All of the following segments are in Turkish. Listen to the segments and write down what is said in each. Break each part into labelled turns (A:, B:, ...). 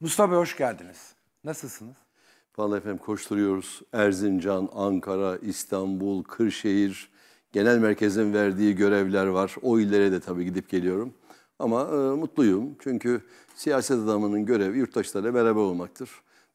A: Mustafa Bey hoş geldiniz. Nasılsınız?
B: Vallahi efendim koşturuyoruz. Erzincan, Ankara, İstanbul, Kırşehir, genel merkezin verdiği görevler var. O illere de tabii gidip geliyorum. Ama e, mutluyum çünkü siyaset adamının görevi yurttaşlarla beraber olmaktır.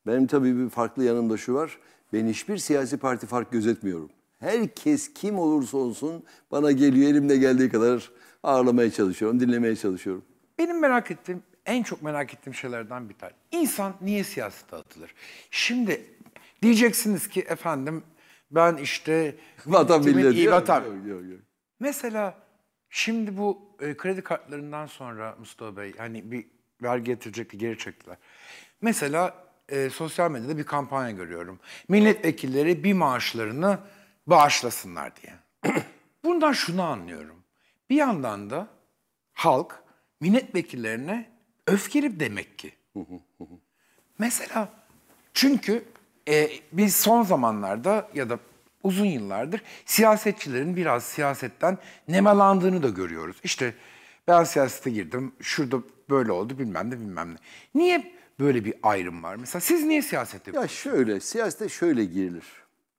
B: Benim tabii bir farklı yanımda şu var. Ben hiçbir siyasi parti fark gözetmiyorum. Herkes kim olursa olsun bana geliyor elimde geldiği kadar ağırlamaya çalışıyorum, dinlemeye çalışıyorum.
A: Benim merak ettiğim en çok merak ettiğim şeylerden bir tanesi. İnsan niye siyasete atılır? Şimdi diyeceksiniz ki efendim ben işte... Vatan millet. Vatan. Mesela şimdi bu e, kredi kartlarından sonra Mustafa Bey hani bir vergi getirecekti geri çektiler. Mesela e, sosyal medyada bir kampanya görüyorum. Milletvekilleri bir maaşlarını bağışlasınlar diye. Bundan şunu anlıyorum. Bir yandan da halk milletvekillerine öfkeli demek ki. Mesela çünkü e, biz son zamanlarda ya da uzun yıllardır siyasetçilerin biraz siyasetten nemalandığını da görüyoruz. İşte ben siyasete girdim, şurada böyle oldu bilmem ne bilmem ne. Niye
B: böyle bir ayrım var? Mesela siz niye siyasete Ya şöyle, siyasete şöyle girilir.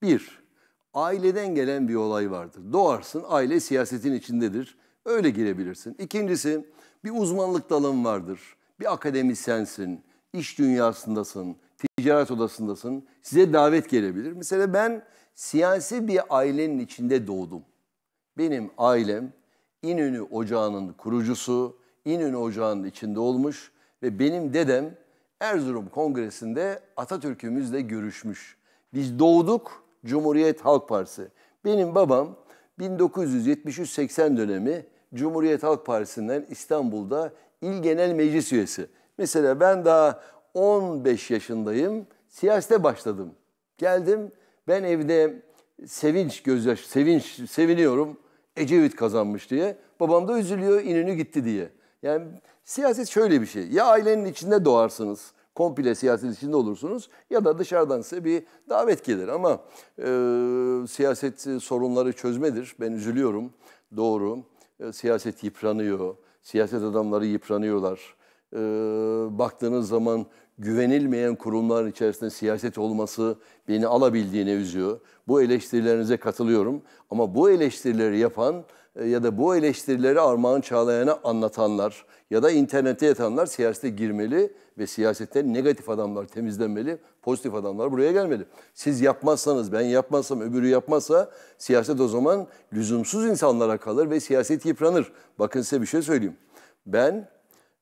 B: Bir, aileden gelen bir olay vardır. Doğarsın, aile siyasetin içindedir. Öyle girebilirsin. İkincisi, bir uzmanlık dalın vardır. Bir akademisyensin, iş dünyasındasın, ticaret odasındasın. Size davet gelebilir. Mesela ben siyasi bir ailenin içinde doğdum. Benim ailem İnönü Ocağı'nın kurucusu, İnönü Ocağı'nın içinde olmuş ve benim dedem Erzurum Kongresi'nde Atatürk'ümüzle görüşmüş. Biz doğduk Cumhuriyet Halk Partisi. Benim babam 1973-80 dönemi Cumhuriyet Halk Partisi'nden İstanbul'da İl Genel Meclis üyesi. Mesela ben daha 15 yaşındayım, siyasete başladım. Geldim, ben evde sevinç gözyaş, sevinç seviniyorum. Ecevit kazanmış diye. Babam da üzülüyor, inönü gitti diye. Yani siyaset şöyle bir şey. Ya ailenin içinde doğarsınız, komple siyaset içinde olursunuz ya da dışarıdan size bir davet gelir. Ama e, siyaset sorunları çözmedir. Ben üzülüyorum. Doğru. E, siyaset yıpranıyor, siyaset adamları yıpranıyorlar. E, baktığınız zaman güvenilmeyen kurumların içerisinde siyaset olması beni alabildiğini üzüyor. Bu eleştirilerinize katılıyorum ama bu eleştirileri yapan e, ya da bu eleştirileri Armağan Çağlayan'a anlatanlar ya da internette yatanlar siyasete girmeli ve siyasette negatif adamlar temizlenmeli, pozitif adamlar buraya gelmeli. Siz yapmazsanız, ben yapmazsam, öbürü yapmazsa siyaset o zaman lüzumsuz insanlara kalır ve siyaset yıpranır. Bakın size bir şey söyleyeyim. Ben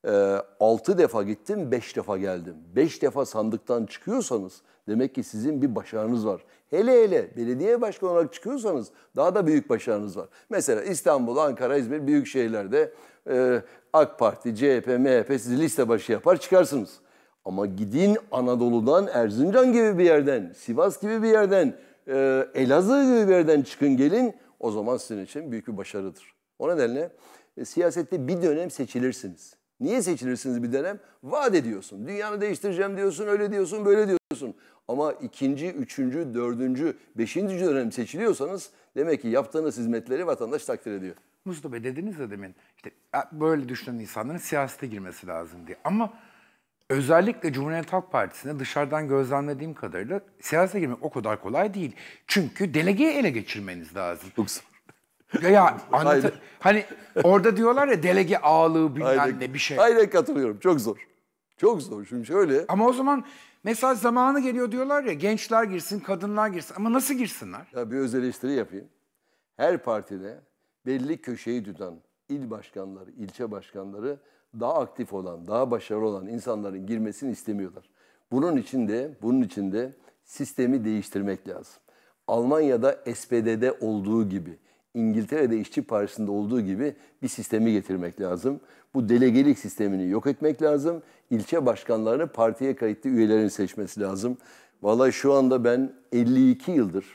B: e, ee, 6 defa gittim, 5 defa geldim. 5 defa sandıktan çıkıyorsanız demek ki sizin bir başarınız var. Hele hele belediye başkanı olarak çıkıyorsanız daha da büyük başarınız var. Mesela İstanbul, Ankara, İzmir büyük şehirlerde e, AK Parti, CHP, MHP sizi liste başı yapar çıkarsınız. Ama gidin Anadolu'dan, Erzincan gibi bir yerden, Sivas gibi bir yerden, e, Elazığ gibi bir yerden çıkın gelin o zaman sizin için büyük bir başarıdır. O nedenle e, siyasette bir dönem seçilirsiniz Niye seçilirsiniz bir dönem? Vaat ediyorsun. Dünyanı değiştireceğim diyorsun, öyle diyorsun, böyle diyorsun. Ama ikinci, üçüncü, dördüncü, beşinci dönem seçiliyorsanız demek ki yaptığınız hizmetleri vatandaş takdir ediyor.
A: Mustafa Bey dediniz de demin işte böyle düşünen insanların siyasete girmesi lazım diye. Ama özellikle Cumhuriyet Halk Partisi'nde dışarıdan gözlemlediğim kadarıyla siyasete girmek o kadar kolay değil. Çünkü delegeyi ele geçirmeniz lazım. Yoksa. Ya, ya anlat hani orada diyorlar ya delege ağlığı bilmem ne bir şey. Aynen katılıyorum. Çok zor. Çok zor şimdi şöyle. Ama o zaman mesela zamanı geliyor diyorlar ya gençler girsin, kadınlar girsin. Ama nasıl girsinler?
B: Ya bir öz eleştiri yapayım. Her partide belli köşeyi tutan il başkanları, ilçe başkanları daha aktif olan, daha başarılı olan insanların girmesini istemiyorlar. Bunun için de, bunun için de sistemi değiştirmek lazım. Almanya'da SPD'de olduğu gibi İngiltere'de işçi partisinde olduğu gibi bir sistemi getirmek lazım. Bu delegelik sistemini yok etmek lazım. İlçe başkanlarını partiye kayıtlı üyelerin seçmesi lazım. Vallahi şu anda ben 52 yıldır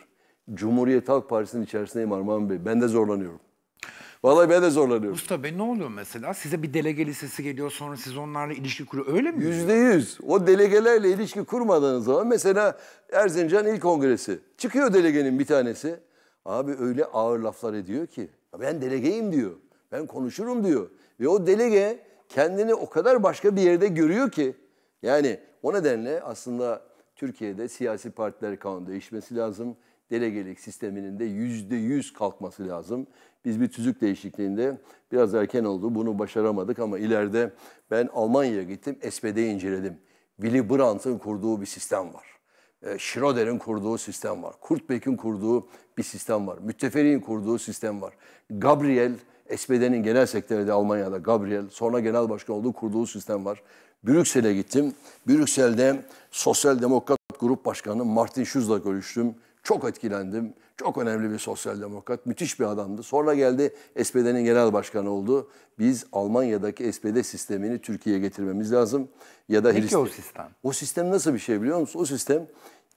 B: Cumhuriyet Halk Partisi'nin içerisindeyim Armağan Bey. Ben de zorlanıyorum. Vallahi ben de zorlanıyorum. Usta
A: Bey ne oluyor mesela? Size bir delege listesi geliyor sonra siz onlarla ilişki kuruyor. Öyle mi?
B: Yüzde yüz. O delegelerle ilişki kurmadığınız zaman mesela Erzincan İl Kongresi. Çıkıyor delegenin bir tanesi. Abi öyle ağır laflar ediyor ki. Ben delegeyim diyor. Ben konuşurum diyor. Ve o delege kendini o kadar başka bir yerde görüyor ki. Yani o nedenle aslında Türkiye'de siyasi partiler kanunu değişmesi lazım. Delegelik sisteminin de yüzde yüz kalkması lazım. Biz bir tüzük değişikliğinde biraz erken oldu. Bunu başaramadık ama ileride ben Almanya'ya gittim. SPD'yi inceledim. Willy Brandt'ın kurduğu bir sistem var e, Schroeder'in kurduğu sistem var. Kurt Beckin kurduğu bir sistem var. Mütteferi'nin kurduğu sistem var. Gabriel, SPD'nin genel sekreteri de Almanya'da Gabriel, sonra genel başkan olduğu kurduğu sistem var. Brüksel'e gittim. Brüksel'de Sosyal Demokrat Grup Başkanı Martin Schulz'la görüştüm. Çok etkilendim. Çok önemli bir sosyal demokrat, müthiş bir adamdı. Sonra geldi SPD'nin genel başkanı oldu. Biz Almanya'daki SPD sistemini Türkiye'ye getirmemiz lazım. Ya da Peki Hrist- o sistem? O sistem nasıl bir şey biliyor musun? O sistem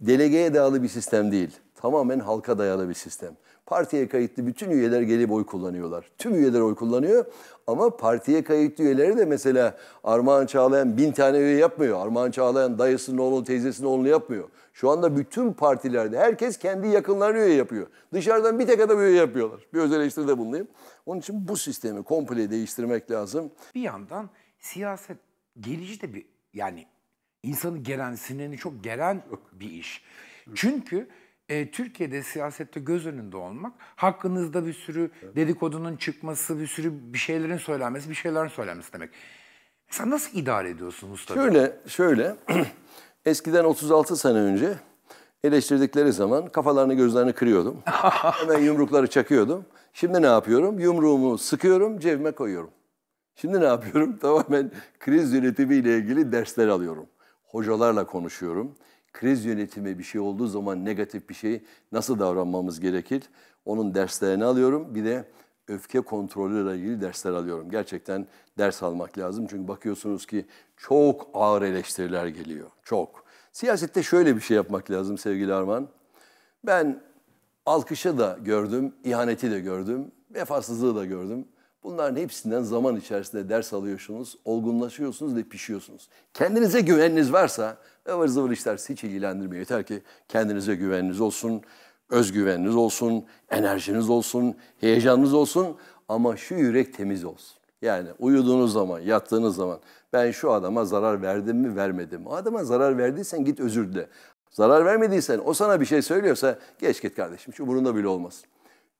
B: delegeye dayalı bir sistem değil. Tamamen halka dayalı bir sistem. Partiye kayıtlı bütün üyeler gelip oy kullanıyorlar. Tüm üyeler oy kullanıyor ama partiye kayıtlı üyeleri de mesela Armağan Çağlayan bin tane üye yapmıyor. Armağan Çağlayan dayısının oğlunu, teyzesinin oğlunu yapmıyor. Şu anda bütün partilerde herkes kendi yakınlarını üye yapıyor. Dışarıdan bir tek adam üye yapıyorlar. Bir öz eleştiride bulunayım. Onun için bu sistemi komple değiştirmek lazım.
A: Bir yandan siyaset gelici de bir yani insanı gelen, sinirini çok gelen bir iş. Çünkü e, Türkiye'de siyasette göz önünde olmak, hakkınızda bir sürü dedikodunun çıkması, bir sürü bir şeylerin söylenmesi, bir şeylerin söylenmesi demek. Sen nasıl idare ediyorsun usta? Şöyle, şöyle.
B: Eskiden 36 sene önce eleştirdikleri zaman kafalarını gözlerini kırıyordum. Hemen yumrukları çakıyordum. Şimdi ne yapıyorum? Yumruğumu sıkıyorum, cebime koyuyorum. Şimdi ne yapıyorum? Tamamen kriz yönetimi ile ilgili dersler alıyorum. Hocalarla konuşuyorum. Kriz yönetimi bir şey olduğu zaman negatif bir şey nasıl davranmamız gerekir? Onun derslerini alıyorum. Bir de öfke ile ilgili dersler alıyorum. Gerçekten ders almak lazım. Çünkü bakıyorsunuz ki çok ağır eleştiriler geliyor. Çok. Siyasette şöyle bir şey yapmak lazım sevgili Arman. Ben alkışı da gördüm, ihaneti de gördüm, vefasızlığı da gördüm. Bunların hepsinden zaman içerisinde ders alıyorsunuz, olgunlaşıyorsunuz ve pişiyorsunuz. Kendinize güveniniz varsa ıvır zıvır işler hiç ilgilendirmiyor. Yeter ki kendinize güveniniz olsun özgüveniniz olsun, enerjiniz olsun, heyecanınız olsun ama şu yürek temiz olsun. Yani uyuduğunuz zaman, yattığınız zaman ben şu adama zarar verdim mi, vermedim mi? adama zarar verdiysen git özür dile. Zarar vermediysen, o sana bir şey söylüyorsa geç git kardeşim, şu burunda bile olmaz.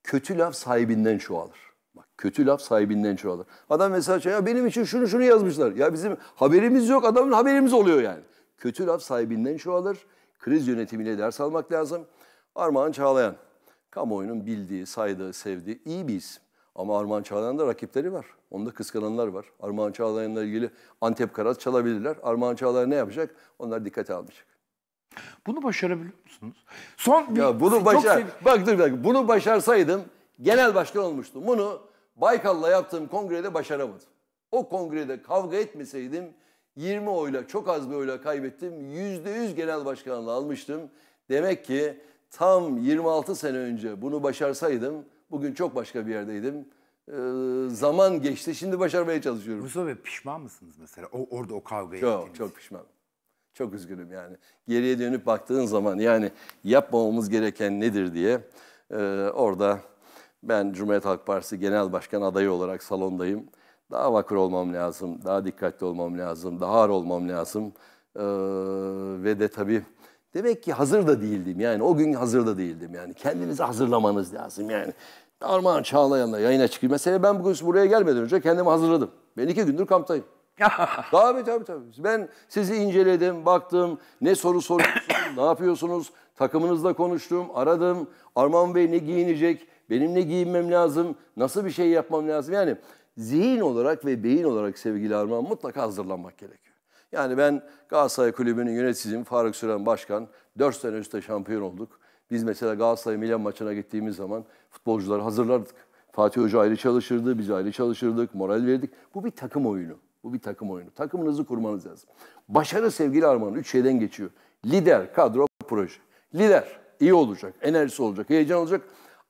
B: Kötü laf sahibinden çoğalır. Bak kötü laf sahibinden çoğalır. Adam mesela şey, ya benim için şunu şunu yazmışlar. Ya bizim haberimiz yok, adamın haberimiz oluyor yani. Kötü laf sahibinden çoğalır. Kriz yönetimiyle ders almak lazım. Armağan Çağlayan. Kamuoyunun bildiği, saydığı, sevdiği iyi bir isim. Ama Armağan Çağlayan'da rakipleri var. Onda kıskananlar var. Armağan Çağlayan'la ilgili Antep Karat çalabilirler. Armağan Çağlayan ne yapacak? Onlar dikkate almayacak.
A: Bunu başarabilir musunuz? Son bir, ya bunu başar.
B: Bak dur bir Bunu başarsaydım genel başkan olmuştum. Bunu Baykal'la yaptığım kongrede başaramadım. O kongrede kavga etmeseydim 20 oyla çok az bir oyla kaybettim. %100 genel başkanlığı almıştım. Demek ki tam 26 sene önce bunu başarsaydım bugün çok başka bir yerdeydim. Ee, zaman geçti şimdi başarmaya çalışıyorum. Mustafa Bey pişman mısınız mesela o, orada o kavgayı Çok ettiniz. çok pişman. Çok üzgünüm yani. Geriye dönüp baktığın zaman yani yapmamamız gereken nedir diye e, orada ben Cumhuriyet Halk Partisi Genel Başkan adayı olarak salondayım. Daha vakur olmam lazım, daha dikkatli olmam lazım, daha ağır olmam lazım. Ee, ve de tabii Demek ki hazır da değildim yani o gün hazır da değildim yani. Kendinizi hazırlamanız lazım yani. Armağan Çağlayan'la yayına çıkıyor Mesela ben bugün buraya gelmeden önce kendimi hazırladım. Ben iki gündür kamptayım. tabii tabii tabii. Ben sizi inceledim, baktım. Ne soru soruyorsunuz, ne yapıyorsunuz? Takımınızla konuştum, aradım. Arman Bey ne giyinecek? Benim ne giyinmem lazım? Nasıl bir şey yapmam lazım? Yani zihin olarak ve beyin olarak sevgili Arman mutlaka hazırlanmak gerek. Yani ben Galatasaray Kulübü'nün yöneticim Faruk Süren Başkan Dört sene üstte şampiyon olduk. Biz mesela Galatasaray Milan maçına gittiğimiz zaman futbolcuları hazırlardık. Fatih Hoca ayrı çalışırdı, biz ayrı çalışırdık, moral verdik. Bu bir takım oyunu. Bu bir takım oyunu. Takımınızı kurmanız lazım. Başarı sevgili Armağan üç şeyden geçiyor. Lider, kadro, proje. Lider iyi olacak, enerjisi olacak, heyecan olacak.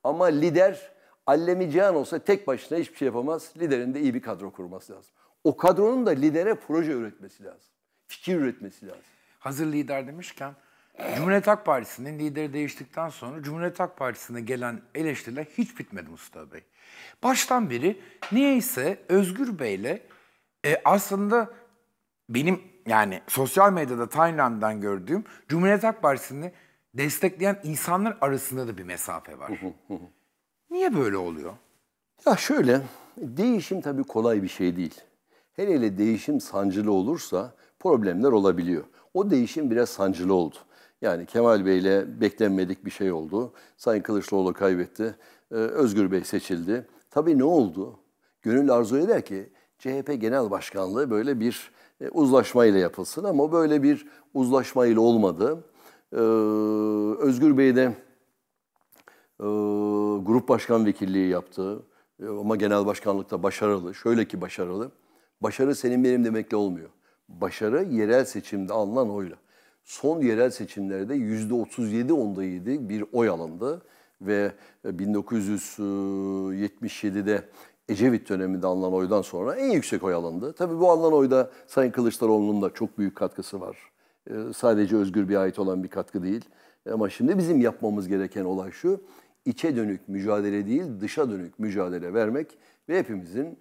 B: Ama lider allemi olsa tek başına hiçbir şey yapamaz. Liderin de iyi bir kadro kurması lazım. O kadronun da lidere proje üretmesi lazım fikir üretmesi lazım.
A: Hazır lider demişken Cumhuriyet Halk Partisi'nin lideri değiştikten sonra Cumhuriyet Halk Partisi'ne gelen eleştiriler hiç bitmedi Mustafa Bey. Baştan beri niyeyse Özgür Bey'le e, aslında benim yani sosyal medyada Tayland'dan gördüğüm Cumhuriyet Halk Partisi'ni destekleyen insanlar arasında da bir mesafe
B: var. Niye böyle oluyor? Ya şöyle, değişim tabii kolay bir şey değil. Hele hele değişim sancılı olursa problemler olabiliyor. O değişim biraz sancılı oldu. Yani Kemal Bey'le beklenmedik bir şey oldu. Sayın Kılıçdaroğlu kaybetti. Ee, Özgür Bey seçildi. Tabii ne oldu? Gönül arzu eder ki CHP Genel Başkanlığı böyle bir e, uzlaşmayla yapılsın ama böyle bir uzlaşmayla olmadı. Ee, Özgür Bey de e, grup başkan vekilliği yaptı e, ama genel başkanlıkta başarılı. Şöyle ki başarılı. Başarı senin benim demekle olmuyor. Başarı yerel seçimde alınan oyla. Son yerel seçimlerde yüzde %37 onda 7 bir oy alındı ve 1977'de e, Ecevit döneminde alınan oydan sonra en yüksek oy alındı. Tabii bu alınan oyda Sayın Kılıçdaroğlu'nun da çok büyük katkısı var. E, sadece özgür bir ait olan bir katkı değil. Ama şimdi bizim yapmamız gereken olay şu, içe dönük mücadele değil, dışa dönük mücadele vermek ve hepimizin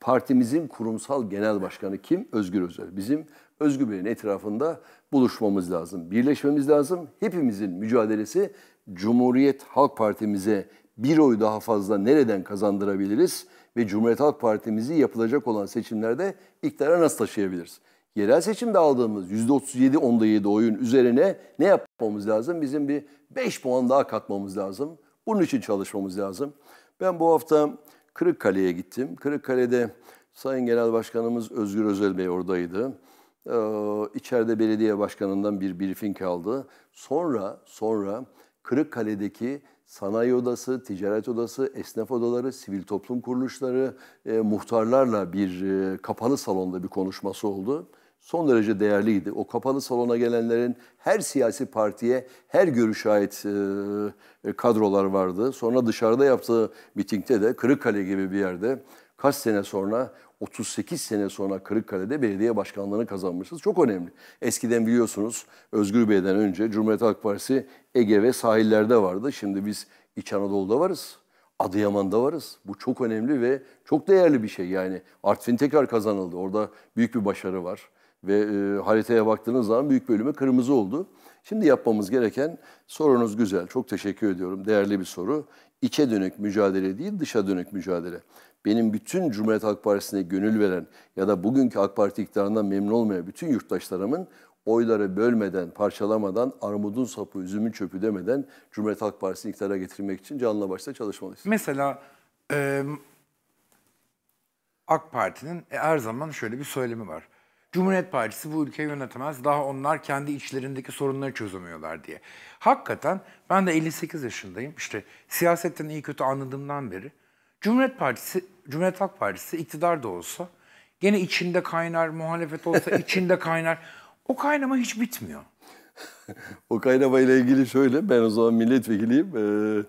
B: Partimizin kurumsal genel başkanı kim? Özgür Özel. Bizim Özgür Bey'in etrafında buluşmamız lazım, birleşmemiz lazım. Hepimizin mücadelesi Cumhuriyet Halk Partimize bir oy daha fazla nereden kazandırabiliriz ve Cumhuriyet Halk Partimizi yapılacak olan seçimlerde iktidara nasıl taşıyabiliriz? Yerel seçimde aldığımız %37 onda 7 oyun üzerine ne yapmamız lazım? Bizim bir 5 puan daha katmamız lazım. Bunun için çalışmamız lazım. Ben bu hafta Kırıkkale'ye gittim. Kırıkkale'de Sayın Genel Başkanımız Özgür Özel Bey oradaydı. Ee, içeride belediye başkanından bir briefing aldı. Sonra, sonra Kırıkkale'deki sanayi odası, ticaret odası, esnaf odaları, sivil toplum kuruluşları, e, muhtarlarla bir e, kapalı salonda bir konuşması oldu son derece değerliydi. O kapalı salona gelenlerin her siyasi partiye, her görüşe ait e, e, kadrolar vardı. Sonra dışarıda yaptığı mitingde de Kırıkkale gibi bir yerde kaç sene sonra 38 sene sonra Kırıkkale'de belediye başkanlığını kazanmışız. Çok önemli. Eskiden biliyorsunuz Özgür Bey'den önce Cumhuriyet Halk Partisi Ege ve sahillerde vardı. Şimdi biz İç Anadolu'da varız. Adıyaman'da varız. Bu çok önemli ve çok değerli bir şey. Yani Artvin tekrar kazanıldı. Orada büyük bir başarı var. Ve e, haritaya baktığınız zaman büyük bölümü kırmızı oldu. Şimdi yapmamız gereken sorunuz güzel. Çok teşekkür ediyorum. Değerli bir soru. İçe dönük mücadele değil dışa dönük mücadele. Benim bütün Cumhuriyet Halk Partisi'ne gönül veren ya da bugünkü AK Parti iktidarından memnun olmayan bütün yurttaşlarımın oyları bölmeden, parçalamadan, armudun sapı, üzümün çöpü demeden Cumhuriyet Halk Partisi'ni iktidara getirmek için canla başla çalışmalıyız. Mesela e,
A: AK Parti'nin e, her zaman şöyle bir söylemi var. Cumhuriyet Partisi bu ülkeyi yönetemez. Daha onlar kendi içlerindeki sorunları çözemiyorlar diye. Hakikaten ben de 58 yaşındayım. İşte siyasetten iyi kötü anladığımdan beri Cumhuriyet Partisi, Cumhuriyet Halk Partisi iktidar da olsa gene içinde kaynar, muhalefet olsa içinde kaynar. O kaynama hiç bitmiyor.
B: o kaynama ile ilgili şöyle, ben o zaman milletvekiliyim. Ee,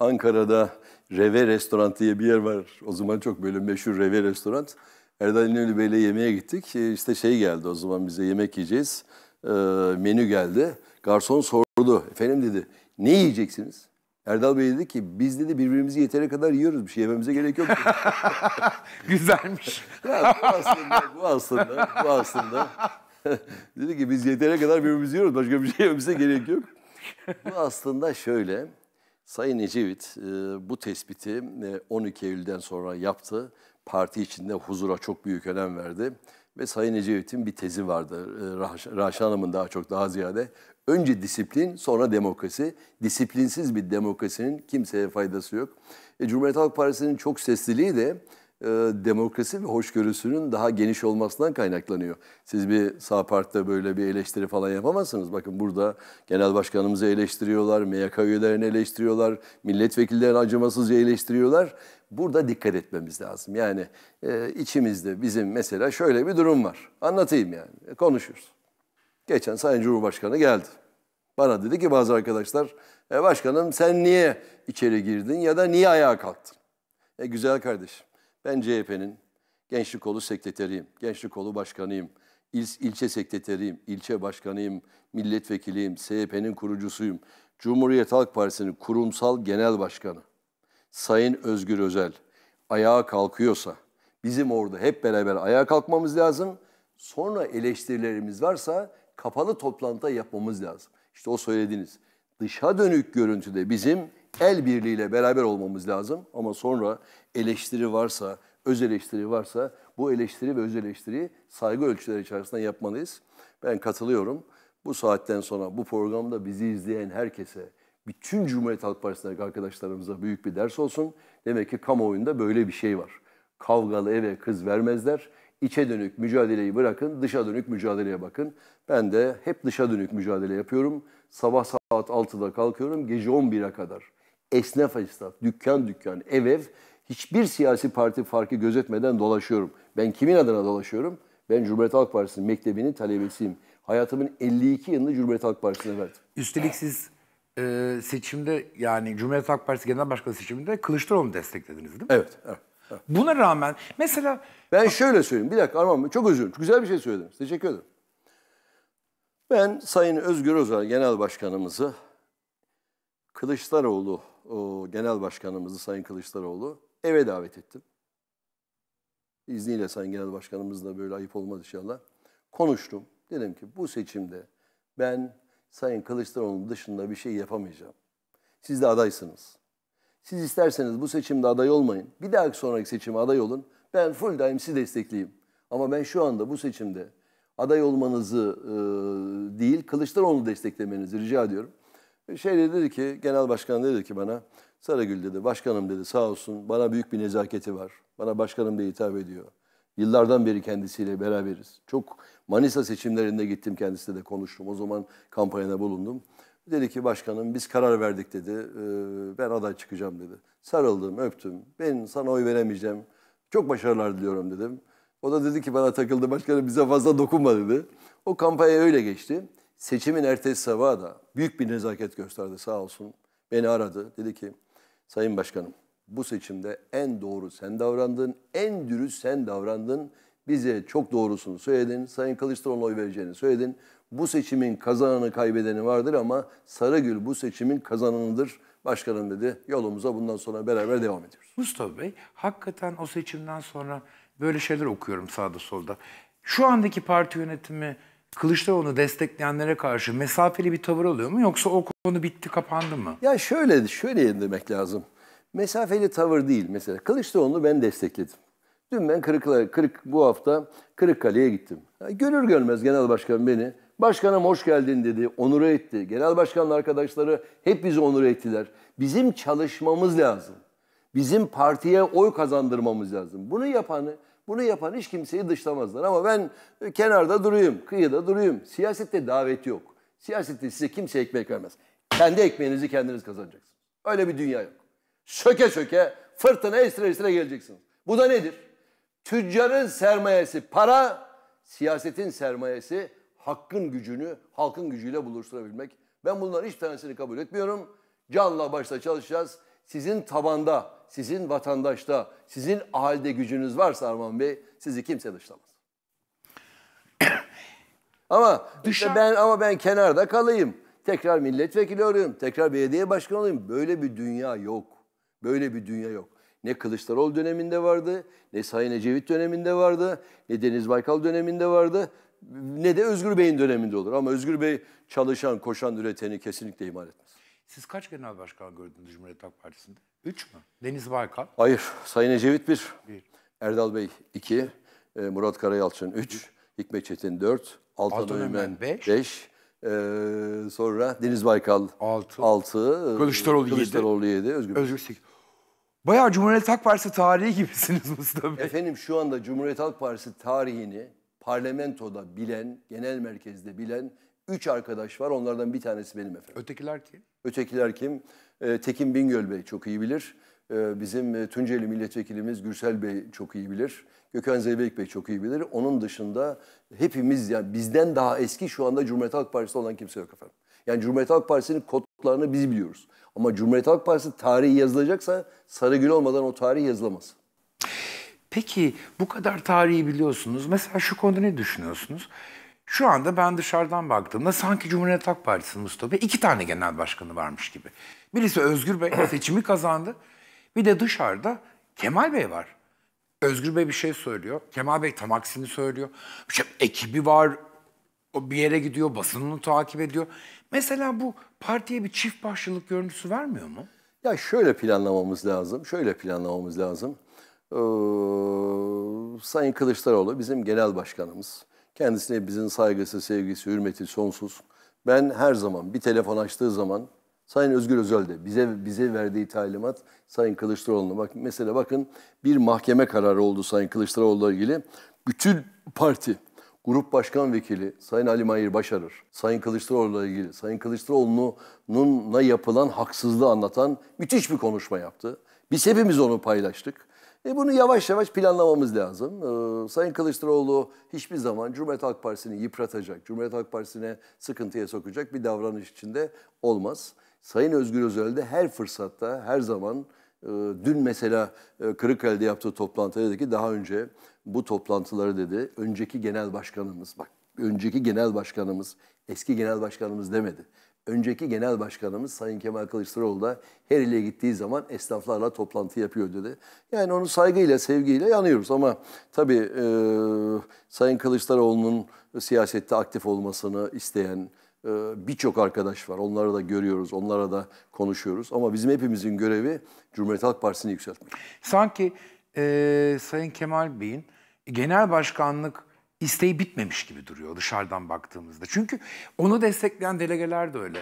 B: Ankara'da Reve Restoran diye bir yer var. O zaman çok böyle meşhur Reve Restoran. Erdal İnönü Bey'le yemeğe gittik. Ee, işte şey geldi o zaman bize yemek yiyeceğiz. E, menü geldi. Garson sordu. Efendim dedi ne yiyeceksiniz? Erdal Bey dedi ki biz dedi birbirimizi yeteri kadar yiyoruz. Bir şey yememize gerek yok. Güzelmiş. ya, bu aslında, bu aslında, bu aslında. dedi ki biz yeteri kadar birbirimizi yiyoruz. Başka bir şey yememize gerek yok. Bu aslında şöyle. Sayın Ecevit e, bu tespiti e, 12 Eylül'den sonra yaptı parti içinde huzura çok büyük önem verdi. Ve Sayın Ecevit'in bir tezi vardı. Ee, Raşa Hanım'ın daha çok daha ziyade. Önce disiplin sonra demokrasi. Disiplinsiz bir demokrasinin kimseye faydası yok. E, Cumhuriyet Halk Partisi'nin çok sesliliği de e, demokrasi ve hoşgörüsünün daha geniş olmasından kaynaklanıyor. Siz bir sağ partide böyle bir eleştiri falan yapamazsınız. Bakın burada genel başkanımızı eleştiriyorlar, MYK üyelerini eleştiriyorlar, milletvekillerini acımasızca eleştiriyorlar. Burada dikkat etmemiz lazım. Yani e, içimizde bizim mesela şöyle bir durum var. Anlatayım yani, e, konuşuruz. Geçen Sayın Cumhurbaşkanı geldi. Bana dedi ki bazı arkadaşlar, e, başkanım sen niye içeri girdin ya da niye ayağa kalktın? E, güzel kardeşim. Ben CHP'nin gençlik kolu sekreteriyim, gençlik kolu başkanıyım, il, ilçe sekreteriyim, ilçe başkanıyım, milletvekiliyim, SHP'nin kurucusuyum. Cumhuriyet Halk Partisi'nin kurumsal genel başkanı Sayın Özgür Özel ayağa kalkıyorsa bizim orada hep beraber ayağa kalkmamız lazım. Sonra eleştirilerimiz varsa kapalı toplantı yapmamız lazım. İşte o söylediğiniz dışa dönük görüntüde bizim el birliğiyle beraber olmamız lazım. Ama sonra eleştiri varsa, öz eleştiri varsa bu eleştiri ve öz eleştiriyi saygı ölçüleri içerisinde yapmalıyız. Ben katılıyorum. Bu saatten sonra bu programda bizi izleyen herkese, bütün Cumhuriyet Halk Partisi'ndeki arkadaşlarımıza büyük bir ders olsun. Demek ki kamuoyunda böyle bir şey var. Kavgalı eve kız vermezler. İçe dönük mücadeleyi bırakın, dışa dönük mücadeleye bakın. Ben de hep dışa dönük mücadele yapıyorum. Sabah saat 6'da kalkıyorum, gece 11'e kadar esnaf esnaf, dükkan dükkan, ev ev hiçbir siyasi parti farkı gözetmeden dolaşıyorum. Ben kimin adına dolaşıyorum? Ben Cumhuriyet Halk Partisi'nin mektebinin talebesiyim. Hayatımın 52 yılını Cumhuriyet Halk Partisi'ne verdim.
A: Üstelik siz e, seçimde yani Cumhuriyet Halk Partisi Genel Başkanı seçiminde Kılıçdaroğlu'nu desteklediniz değil mi? Evet. evet. evet. Buna rağmen mesela...
B: Ben şöyle söyleyeyim. Bir dakika Arman çok özür dilerim. Güzel bir şey söyledim, Teşekkür ederim. Ben Sayın Özgür Özel Genel Başkanımızı Kılıçdaroğlu o genel başkanımızı Sayın Kılıçdaroğlu eve davet ettim. İzniyle Sayın Genel Başkanımızla böyle ayıp olmaz inşallah. Konuştum. Dedim ki bu seçimde ben Sayın Kılıçdaroğlu'nun dışında bir şey yapamayacağım. Siz de adaysınız. Siz isterseniz bu seçimde aday olmayın. Bir dahaki sonraki seçime aday olun. Ben full daim sizi destekleyeyim. Ama ben şu anda bu seçimde aday olmanızı e, değil Kılıçdaroğlu'nu desteklemenizi rica ediyorum. Şey dedi, ki, genel başkan dedi ki bana, Sarıgül dedi, başkanım dedi sağ olsun bana büyük bir nezaketi var. Bana başkanım diye hitap ediyor. Yıllardan beri kendisiyle beraberiz. Çok Manisa seçimlerinde gittim kendisiyle de konuştum. O zaman kampanyada bulundum. Dedi ki başkanım biz karar verdik dedi. Ee, ben aday çıkacağım dedi. Sarıldım, öptüm. Ben sana oy veremeyeceğim. Çok başarılar diliyorum dedim. O da dedi ki bana takıldı başkanım bize fazla dokunma dedi. O kampanya öyle geçti. Seçimin ertesi sabahı da büyük bir nezaket gösterdi sağ olsun. Beni aradı. Dedi ki Sayın Başkanım bu seçimde en doğru sen davrandın, en dürüst sen davrandın. Bize çok doğrusunu söyledin. Sayın Kılıçdaroğlu'na oy vereceğini söyledin. Bu seçimin kazananı kaybedeni vardır ama Sarıgül bu seçimin kazananıdır. Başkanım dedi yolumuza bundan sonra beraber devam ediyoruz.
A: Mustafa Bey hakikaten o seçimden sonra böyle şeyler okuyorum sağda solda. Şu andaki parti yönetimi Kılıçdaroğlu'nu destekleyenlere karşı mesafeli bir tavır alıyor mu yoksa o konu bitti kapandı mı?
B: Ya şöyle şöyle demek lazım. Mesafeli tavır değil mesela. Kılıçdaroğlu'nu ben destekledim. Dün ben Kırıklar, Kırık, bu hafta Kırıkkale'ye gittim. görür görmez genel başkan beni. Başkanım hoş geldin dedi, onur etti. Genel başkanın arkadaşları hep bizi onur ettiler. Bizim çalışmamız lazım. Bizim partiye oy kazandırmamız lazım. Bunu yapanı bunu yapan hiç kimseyi dışlamazlar. Ama ben e, kenarda durayım, kıyıda durayım. Siyasette davet yok. Siyasette size kimse ekmek vermez. Kendi ekmeğinizi kendiniz kazanacaksınız. Öyle bir dünya yok. Söke söke, fırtına esire esire geleceksiniz. Bu da nedir? Tüccarın sermayesi para, siyasetin sermayesi hakkın gücünü, halkın gücüyle buluşturabilmek. Ben bunların hiç tanesini kabul etmiyorum. Canla başla çalışacağız. Sizin tabanda, sizin vatandaşta, sizin halde gücünüz varsa Arman Bey sizi kimse dışlamaz. ama Dışa... işte ben ama ben kenarda kalayım. Tekrar milletvekili olayım, tekrar belediye başkanı olayım. Böyle bir dünya yok. Böyle bir dünya yok. Ne Kılıçdaroğlu döneminde vardı, ne Sayın Ecevit döneminde vardı, ne Deniz Baykal döneminde vardı, ne de Özgür Bey'in döneminde olur. Ama Özgür Bey çalışan, koşan, üreteni kesinlikle ihmal etmez.
A: Siz kaç genel başkan gördünüz Cumhuriyet Halk Partisi'nde? Üç mü? Deniz Baykal.
B: Hayır. Sayın Ecevit bir. bir. Erdal Bey iki. E, Murat Karayalçın üç. Hikmet Çetin dört. Altan, Altan Öğmen beş. beş. Ee, sonra Deniz Baykal 6, 6 Kılıçdaroğlu 7, 7 Özgür, Özgür 8. Bayağı Cumhuriyet Halk Partisi tarihi gibisiniz Mustafa Bey. Efendim şu anda Cumhuriyet Halk Partisi tarihini parlamentoda bilen, genel merkezde bilen Üç arkadaş var. Onlardan bir tanesi benim efendim. Ötekiler kim? Ötekiler kim? E, Tekin Bingöl Bey çok iyi bilir. E, bizim e, Tunceli milletvekilimiz Gürsel Bey çok iyi bilir. Gökhan Zeybek Bey çok iyi bilir. Onun dışında hepimiz yani bizden daha eski şu anda Cumhuriyet Halk Partisi olan kimse yok efendim. Yani Cumhuriyet Halk Partisi'nin kodlarını biz biliyoruz. Ama Cumhuriyet Halk Partisi tarihi yazılacaksa Sarıgül olmadan o tarih yazılamaz. Peki bu
A: kadar tarihi biliyorsunuz. Mesela şu konuda ne düşünüyorsunuz? Şu anda ben dışarıdan baktığımda sanki Cumhuriyet Halk Partisi'nin Mustafa iki tane genel başkanı varmış gibi. Birisi Özgür Bey seçimi kazandı. Bir de dışarıda Kemal Bey var. Özgür Bey bir şey söylüyor. Kemal Bey tam aksini söylüyor. İşte ekibi var. O bir yere gidiyor, basınını takip ediyor. Mesela bu partiye bir çift başlılık görüntüsü vermiyor mu?
B: Ya şöyle planlamamız lazım, şöyle planlamamız lazım. Ee, Sayın Kılıçdaroğlu bizim genel başkanımız. Kendisine bizim saygısı, sevgisi, hürmeti sonsuz. Ben her zaman bir telefon açtığı zaman Sayın Özgür Özel de bize bize verdiği talimat Sayın Kılıçdaroğlu'na bak mesela bakın bir mahkeme kararı oldu Sayın Kılıçdaroğlu'la ilgili. Bütün parti Grup Başkan Vekili Sayın Ali Mahir Başarır, Sayın Kılıçdaroğlu'la ilgili, Sayın Kılıçdaroğlu'na yapılan haksızlığı anlatan müthiş bir konuşma yaptı. Biz hepimiz onu paylaştık. E bunu yavaş yavaş planlamamız lazım. Ee, Sayın Kılıçdaroğlu hiçbir zaman Cumhuriyet Halk Partisi'ni yıpratacak, Cumhuriyet Halk Partisi'ne sıkıntıya sokacak bir davranış içinde olmaz. Sayın Özgür Özel de her fırsatta, her zaman e, dün mesela e, Kırıkkale'de yaptığı toplantıda dedi ki daha önce bu toplantıları dedi önceki genel başkanımız bak önceki genel başkanımız eski genel başkanımız demedi önceki genel başkanımız Sayın Kemal Kılıçdaroğlu da her ile gittiği zaman esnaflarla toplantı yapıyor dedi. Yani onu saygıyla, sevgiyle yanıyoruz ama tabii e, Sayın Kılıçdaroğlu'nun siyasette aktif olmasını isteyen e, birçok arkadaş var. Onları da görüyoruz, onlara da konuşuyoruz. Ama bizim hepimizin görevi Cumhuriyet Halk Partisi'ni yükseltmek. Sanki e, Sayın Kemal Bey'in
A: genel başkanlık isteği bitmemiş gibi duruyor dışarıdan baktığımızda. Çünkü onu destekleyen delegeler de öyle.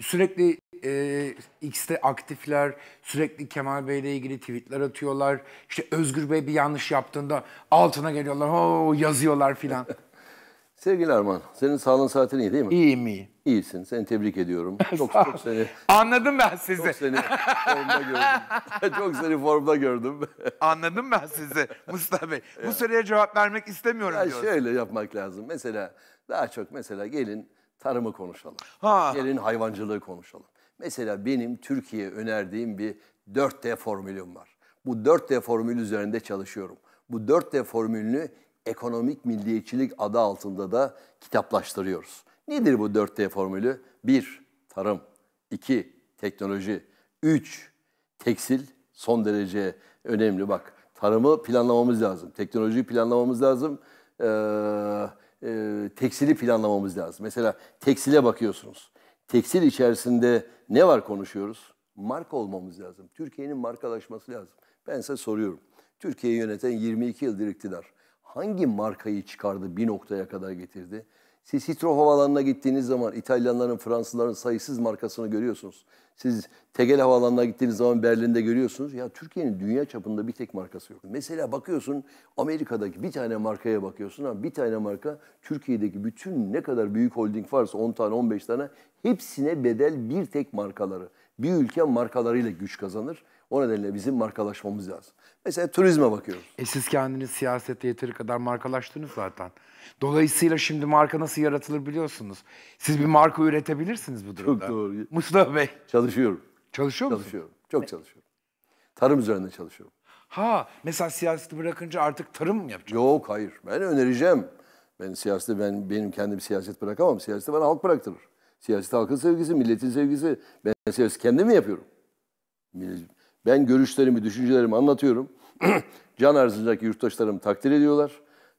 A: Sürekli e, X'te aktifler, sürekli Kemal Bey'le ilgili tweetler atıyorlar. İşte Özgür Bey bir yanlış yaptığında altına geliyorlar, o yazıyorlar filan.
B: Sevgili Arman, senin sağlığın saatin iyi değil mi? İyiyim iyi. İyisin, seni tebrik ediyorum. Çok çok seni... Anladım ben sizi. Çok seni formda gördüm. çok seni formda gördüm. Anladım ben sizi Mustafa Bey. Bu soruya cevap vermek istemiyorum ya diyorsun. Şöyle yapmak lazım. Mesela daha çok mesela gelin tarımı konuşalım. Ha. Gelin hayvancılığı konuşalım. Mesela benim Türkiye önerdiğim bir 4D formülüm var. Bu 4D formülü üzerinde çalışıyorum. Bu 4D formülünü ekonomik milliyetçilik adı altında da kitaplaştırıyoruz. Nedir bu 4D formülü? 1. Tarım 2. Teknoloji 3. Tekstil son derece önemli. Bak tarımı planlamamız lazım, teknolojiyi planlamamız lazım, ee, e, tekstili planlamamız lazım. Mesela tekstile bakıyorsunuz. Tekstil içerisinde ne var konuşuyoruz? Marka olmamız lazım. Türkiye'nin markalaşması lazım. Ben size soruyorum. Türkiye'yi yöneten 22 yıldır iktidar hangi markayı çıkardı bir noktaya kadar getirdi? Siz Hitro Havalanı'na gittiğiniz zaman İtalyanların, Fransızların sayısız markasını görüyorsunuz. Siz Tegel Havalanı'na gittiğiniz zaman Berlin'de görüyorsunuz. Ya Türkiye'nin dünya çapında bir tek markası yok. Mesela bakıyorsun Amerika'daki bir tane markaya bakıyorsun ama bir tane marka Türkiye'deki bütün ne kadar büyük holding varsa 10 tane 15 tane hepsine bedel bir tek markaları. Bir ülke markalarıyla güç kazanır. O nedenle bizim markalaşmamız lazım. Mesela turizme bakıyoruz. E siz kendiniz siyasette
A: yeteri kadar markalaştınız zaten. Dolayısıyla şimdi marka nasıl yaratılır biliyorsunuz.
B: Siz bir marka üretebilirsiniz bu durumda. Çok doğru. Mustafa Bey. Çalışıyorum. Çalışıyor musun? Çalışıyorum. Çok çalışıyorum. Tarım üzerinde çalışıyorum. Ha, mesela siyaseti bırakınca artık tarım mı yapacaksın? Yok, hayır. Ben önereceğim. Ben siyasete ben benim kendim siyaset bırakamam. Siyasete bana halk bıraktırır. Siyaset halkın sevgisi, milletin sevgisi. Ben siyaset kendim mi yapıyorum? Ben görüşlerimi, düşüncelerimi anlatıyorum. Can arzındaki yurttaşlarım takdir ediyorlar.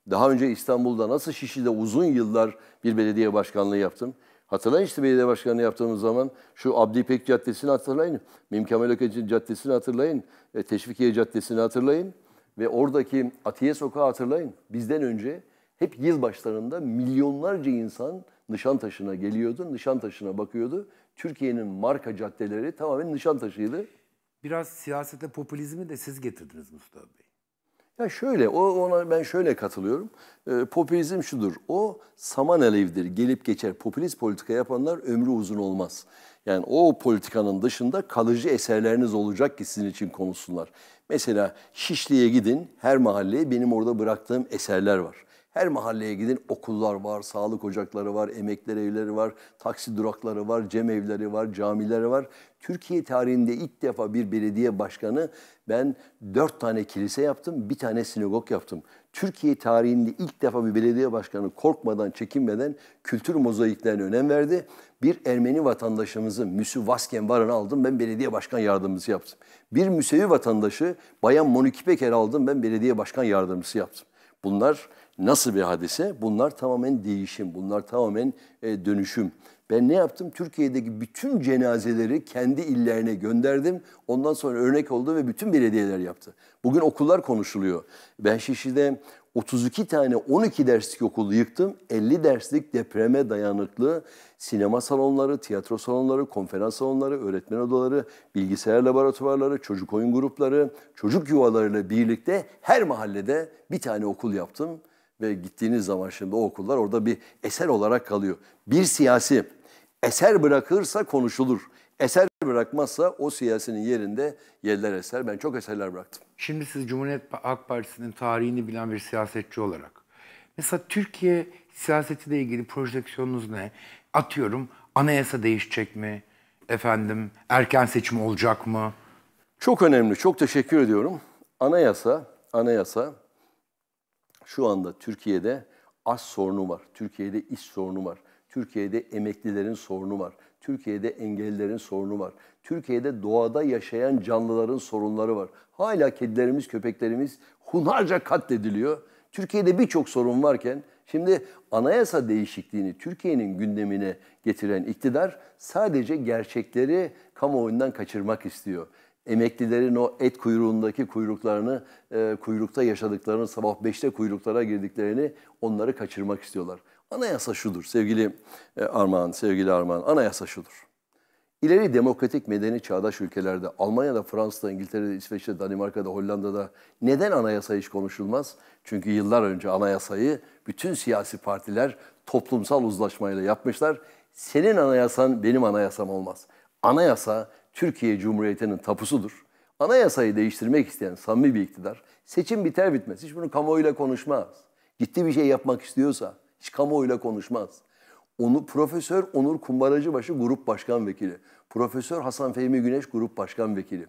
B: Daha önce İstanbul'da nasıl Şişli'de uzun yıllar bir belediye başkanlığı yaptım. Hatırlayın işte belediye başkanlığı yaptığımız zaman şu Abdi Caddesi'ni hatırlayın. Mimkam Ökeci Caddesi'ni hatırlayın. E, Teşvikiye Caddesi'ni hatırlayın. Ve oradaki Atiye Sokağı hatırlayın. Bizden önce hep yıl başlarında milyonlarca insan Nişantaşı'na geliyordu. Nişantaşı'na bakıyordu. Türkiye'nin marka caddeleri tamamen Nişantaşı'ydı.
A: Biraz siyasete popülizmi de siz getirdiniz Mustafa Bey.
B: Ya şöyle, o ona ben şöyle katılıyorum. E, popülizm şudur, o saman alevdir, gelip geçer. Popülist politika yapanlar ömrü uzun olmaz. Yani o politikanın dışında kalıcı eserleriniz olacak ki sizin için konuşsunlar. Mesela Şişli'ye gidin, her mahalleye benim orada bıraktığım eserler var. Her mahalleye gidin okullar var, sağlık ocakları var, emekler evleri var, taksi durakları var, cem evleri var, camileri var. Türkiye tarihinde ilk defa bir belediye başkanı ben dört tane kilise yaptım, bir tane sinagog yaptım. Türkiye tarihinde ilk defa bir belediye başkanı korkmadan, çekinmeden kültür mozaiklerine önem verdi. Bir Ermeni vatandaşımızın Müsü Vasken Varan'ı aldım, ben belediye başkan yardımcısı yaptım. Bir Müsevi vatandaşı Bayan Monique Peker aldım, ben belediye başkan yardımcısı yaptım. Bunlar Nasıl bir hadise? Bunlar tamamen değişim, bunlar tamamen e, dönüşüm. Ben ne yaptım? Türkiye'deki bütün cenazeleri kendi illerine gönderdim. Ondan sonra örnek oldu ve bütün belediyeler yaptı. Bugün okullar konuşuluyor. Ben Şişli'de 32 tane 12 derslik okulu yıktım. 50 derslik depreme dayanıklı sinema salonları, tiyatro salonları, konferans salonları, öğretmen odaları, bilgisayar laboratuvarları, çocuk oyun grupları, çocuk yuvalarıyla birlikte her mahallede bir tane okul yaptım ve gittiğiniz zaman şimdi o okullar orada bir eser olarak kalıyor. Bir siyasi eser bırakırsa konuşulur. Eser bırakmazsa o siyasinin yerinde yerler eser. Ben çok eserler bıraktım.
A: Şimdi siz Cumhuriyet Halk Partisi'nin tarihini bilen bir siyasetçi olarak mesela Türkiye siyasetiyle ilgili projeksiyonunuz ne? Atıyorum anayasa değişecek mi? Efendim erken seçim olacak mı?
B: Çok önemli. Çok teşekkür ediyorum. Anayasa, anayasa şu anda Türkiye'de az sorunu var, Türkiye'de iş sorunu var, Türkiye'de emeklilerin sorunu var, Türkiye'de engellilerin sorunu var, Türkiye'de doğada yaşayan canlıların sorunları var. Hala kedilerimiz, köpeklerimiz hunharca katlediliyor. Türkiye'de birçok sorun varken şimdi anayasa değişikliğini Türkiye'nin gündemine getiren iktidar sadece gerçekleri kamuoyundan kaçırmak istiyor emeklilerin o et kuyruğundaki kuyruklarını, e, kuyrukta yaşadıklarını, sabah 5'te kuyruklara girdiklerini onları kaçırmak istiyorlar. Anayasa şudur sevgili e, Armağan, sevgili Armağan, anayasa şudur. İleri demokratik medeni çağdaş ülkelerde Almanya'da, Fransa'da, İngiltere'de, İsveç'te, Danimarka'da, Hollanda'da neden anayasa hiç konuşulmaz? Çünkü yıllar önce anayasayı bütün siyasi partiler toplumsal uzlaşmayla yapmışlar. Senin anayasan benim anayasam olmaz. Anayasa Türkiye Cumhuriyeti'nin tapusudur. Anayasayı değiştirmek isteyen samimi bir iktidar seçim biter bitmez hiç bunu kamuoyuyla konuşmaz. Gitti bir şey yapmak istiyorsa hiç kamuoyuyla konuşmaz. Onu, Profesör Onur Kumbaracıbaşı Grup Başkan Vekili, Profesör Hasan Fehmi Güneş Grup Başkan Vekili,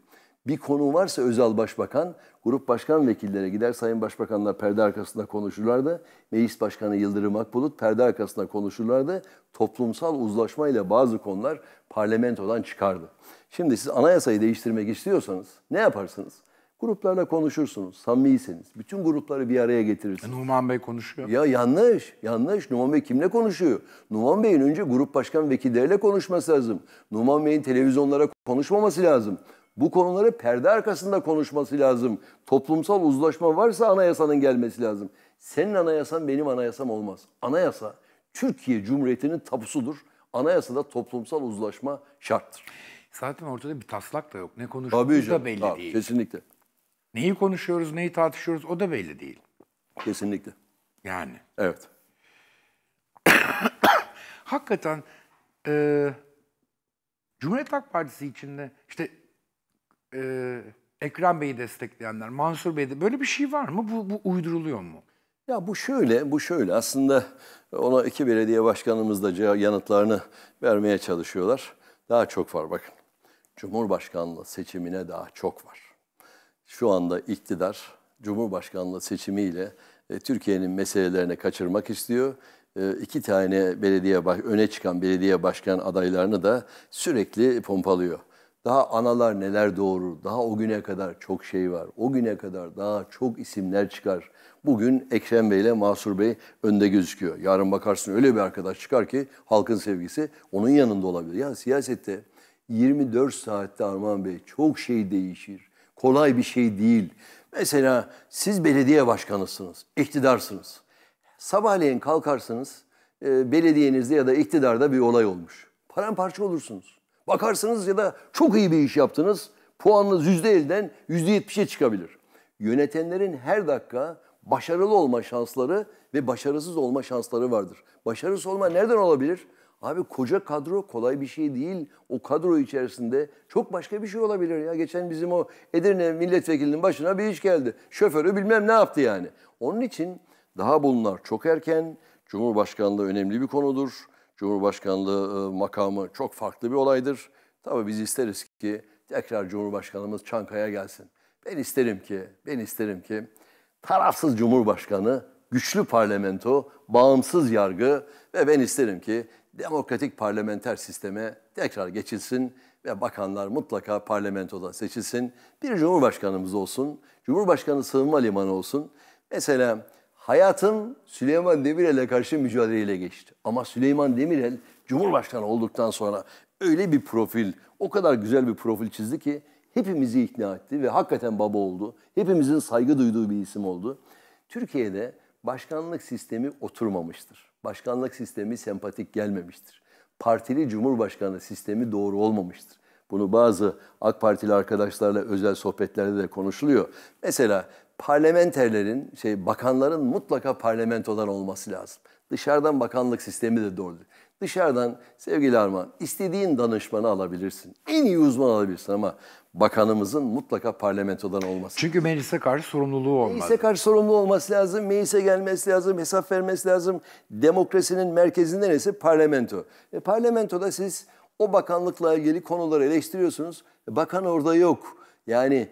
B: bir konu varsa Özal Başbakan, grup başkan vekillere gider. Sayın Başbakanlar perde arkasında konuşurlardı. Meclis Başkanı Yıldırım Akbulut perde arkasında konuşurlardı. Toplumsal uzlaşmayla bazı konular parlamentodan çıkardı. Şimdi siz anayasayı değiştirmek istiyorsanız ne yaparsınız? Gruplarla konuşursunuz, samimisiniz. Bütün grupları bir araya getirirsiniz. E, Numan Bey konuşuyor. Ya yanlış, yanlış. Numan Bey kimle konuşuyor? Numan Bey'in önce grup başkan vekilleriyle konuşması lazım. Numan Bey'in televizyonlara konuşmaması lazım. Bu konuları perde arkasında konuşması lazım. Toplumsal uzlaşma varsa anayasanın gelmesi lazım. Senin anayasan benim anayasam olmaz. Anayasa Türkiye Cumhuriyeti'nin tapusudur. Anayasada toplumsal uzlaşma şarttır. Zaten ortada bir taslak da yok. Ne konuşuyoruz da belli Tabii, değil. Kesinlikle. Neyi konuşuyoruz, neyi tartışıyoruz o da belli değil. Kesinlikle.
A: Yani. Evet. Hakikaten e, Cumhuriyet Halk Partisi içinde işte e, Ekrem Bey'i destekleyenler, Mansur Bey'de böyle bir şey var mı? Bu, bu uyduruluyor mu?
B: Ya bu şöyle, bu şöyle. Aslında ona iki belediye başkanımız da yanıtlarını vermeye çalışıyorlar. Daha çok var bakın. Cumhurbaşkanlığı seçimine daha çok var. Şu anda iktidar Cumhurbaşkanlığı seçimiyle e, Türkiye'nin meselelerini kaçırmak istiyor. E, iki tane belediye öne çıkan belediye başkan adaylarını da sürekli pompalıyor. Daha analar neler doğurur, daha o güne kadar çok şey var. O güne kadar daha çok isimler çıkar. Bugün Ekrem Bey ile Masur Bey önde gözüküyor. Yarın bakarsın öyle bir arkadaş çıkar ki halkın sevgisi onun yanında olabilir. Ya siyasette 24 saatte Arman Bey çok şey değişir. Kolay bir şey değil. Mesela siz belediye başkanısınız, iktidarsınız. Sabahleyin kalkarsınız, e, belediyenizde ya da iktidarda bir olay olmuş. Paramparça olursunuz. Bakarsınız ya da çok iyi bir iş yaptınız, puanınız %50'den %70'e çıkabilir. Yönetenlerin her dakika başarılı olma şansları ve başarısız olma şansları vardır. Başarısız olma nereden olabilir? Abi koca kadro kolay bir şey değil. O kadro içerisinde çok başka bir şey olabilir ya. Geçen bizim o Edirne milletvekilinin başına bir iş geldi. Şoförü bilmem ne yaptı yani. Onun için daha bunlar çok erken. Cumhurbaşkanlığı önemli bir konudur. Cumhurbaşkanlığı e, makamı çok farklı bir olaydır. Tabii biz isteriz ki tekrar Cumhurbaşkanımız Çankaya gelsin. Ben isterim ki, ben isterim ki tarafsız Cumhurbaşkanı, güçlü parlamento, bağımsız yargı ve ben isterim ki demokratik parlamenter sisteme tekrar geçilsin ve bakanlar mutlaka parlamentoda seçilsin. Bir cumhurbaşkanımız olsun, cumhurbaşkanı sığınma limanı olsun. Mesela Hayatım Süleyman Demirel'e karşı mücadeleyle geçti. Ama Süleyman Demirel Cumhurbaşkanı olduktan sonra öyle bir profil, o kadar güzel bir profil çizdi ki hepimizi ikna etti ve hakikaten baba oldu. Hepimizin saygı duyduğu bir isim oldu. Türkiye'de başkanlık sistemi oturmamıştır. Başkanlık sistemi sempatik gelmemiştir. Partili cumhurbaşkanı sistemi doğru olmamıştır. Bunu bazı AK Partili arkadaşlarla özel sohbetlerde de konuşuluyor. Mesela parlamenterlerin, şey bakanların mutlaka parlamentodan olması lazım. Dışarıdan bakanlık sistemi de doğru. Dışarıdan sevgili Arman istediğin danışmanı alabilirsin. En iyi uzman alabilirsin ama bakanımızın mutlaka parlamentodan olması Çünkü lazım. meclise karşı sorumluluğu olmalı. Meclise karşı sorumlu olması lazım, meclise gelmesi lazım, hesap vermesi lazım. Demokrasinin merkezinde neresi? Parlamento. E, parlamentoda siz o bakanlıkla ilgili konuları eleştiriyorsunuz. E, bakan orada yok. Yani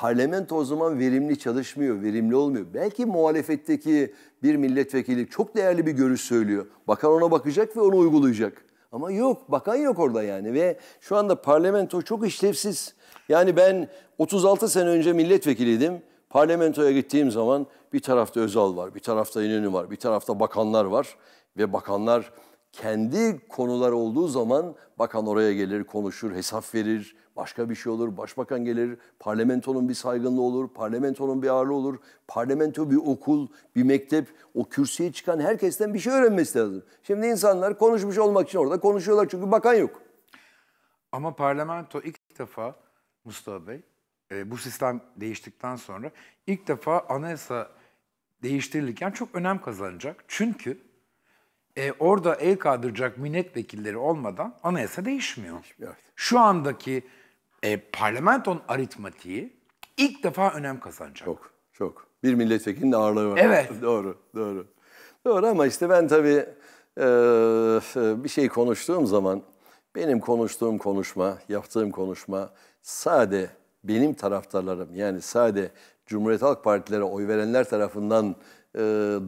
B: Parlamento o zaman verimli çalışmıyor, verimli olmuyor. Belki muhalefetteki bir milletvekili çok değerli bir görüş söylüyor. Bakan ona bakacak ve onu uygulayacak. Ama yok, bakan yok orada yani ve şu anda parlamento çok işlevsiz. Yani ben 36 sene önce milletvekiliydim. Parlamentoya gittiğim zaman bir tarafta Özal var, bir tarafta İnönü var, bir tarafta bakanlar var ve bakanlar kendi konular olduğu zaman bakan oraya gelir, konuşur, hesap verir, başka bir şey olur, başbakan gelir, parlamentonun bir saygınlığı olur, parlamentonun bir ağırlığı olur, parlamento bir okul, bir mektep, o kürsüye çıkan herkesten bir şey öğrenmesi lazım. Şimdi insanlar konuşmuş olmak için orada konuşuyorlar çünkü bakan yok.
A: Ama parlamento ilk defa Mustafa Bey, e, bu sistem değiştikten sonra ilk defa anayasa değiştirilirken çok önem kazanacak. Çünkü e, orada el kaldıracak milletvekilleri olmadan anayasa değişmiyor. Evet. Şu andaki e, parlamenton
B: aritmatiği
A: ilk defa önem kazanacak. Çok,
B: çok. Bir milletvekilinin ağırlığı var. Evet. doğru, doğru. Doğru ama işte ben tabii e, e, bir şey konuştuğum zaman benim konuştuğum konuşma, yaptığım konuşma sade benim taraftarlarım yani sade Cumhuriyet Halk Partileri oy verenler tarafından e,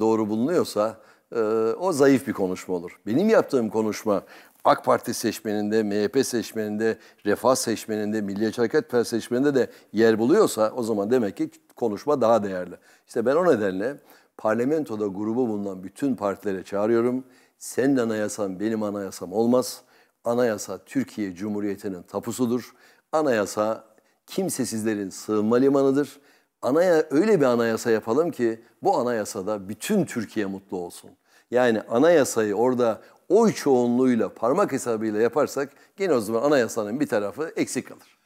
B: doğru bulunuyorsa e, o zayıf bir konuşma olur. Benim yaptığım konuşma AK Parti seçmeninde, MHP seçmeninde, Refah seçmeninde, Milliyetçi Hareket Partisi seçmeninde de yer buluyorsa o zaman demek ki konuşma daha değerli. İşte ben o nedenle parlamentoda grubu bulunan bütün partilere çağırıyorum. Senin anayasan benim anayasam olmaz. Anayasa Türkiye Cumhuriyeti'nin tapusudur. Anayasa kimsesizlerin sığınma limanıdır. Anaya, öyle bir anayasa yapalım ki bu anayasada bütün Türkiye mutlu olsun. Yani anayasayı orada oy çoğunluğuyla parmak hesabıyla yaparsak gene o zaman anayasanın bir tarafı eksik kalır.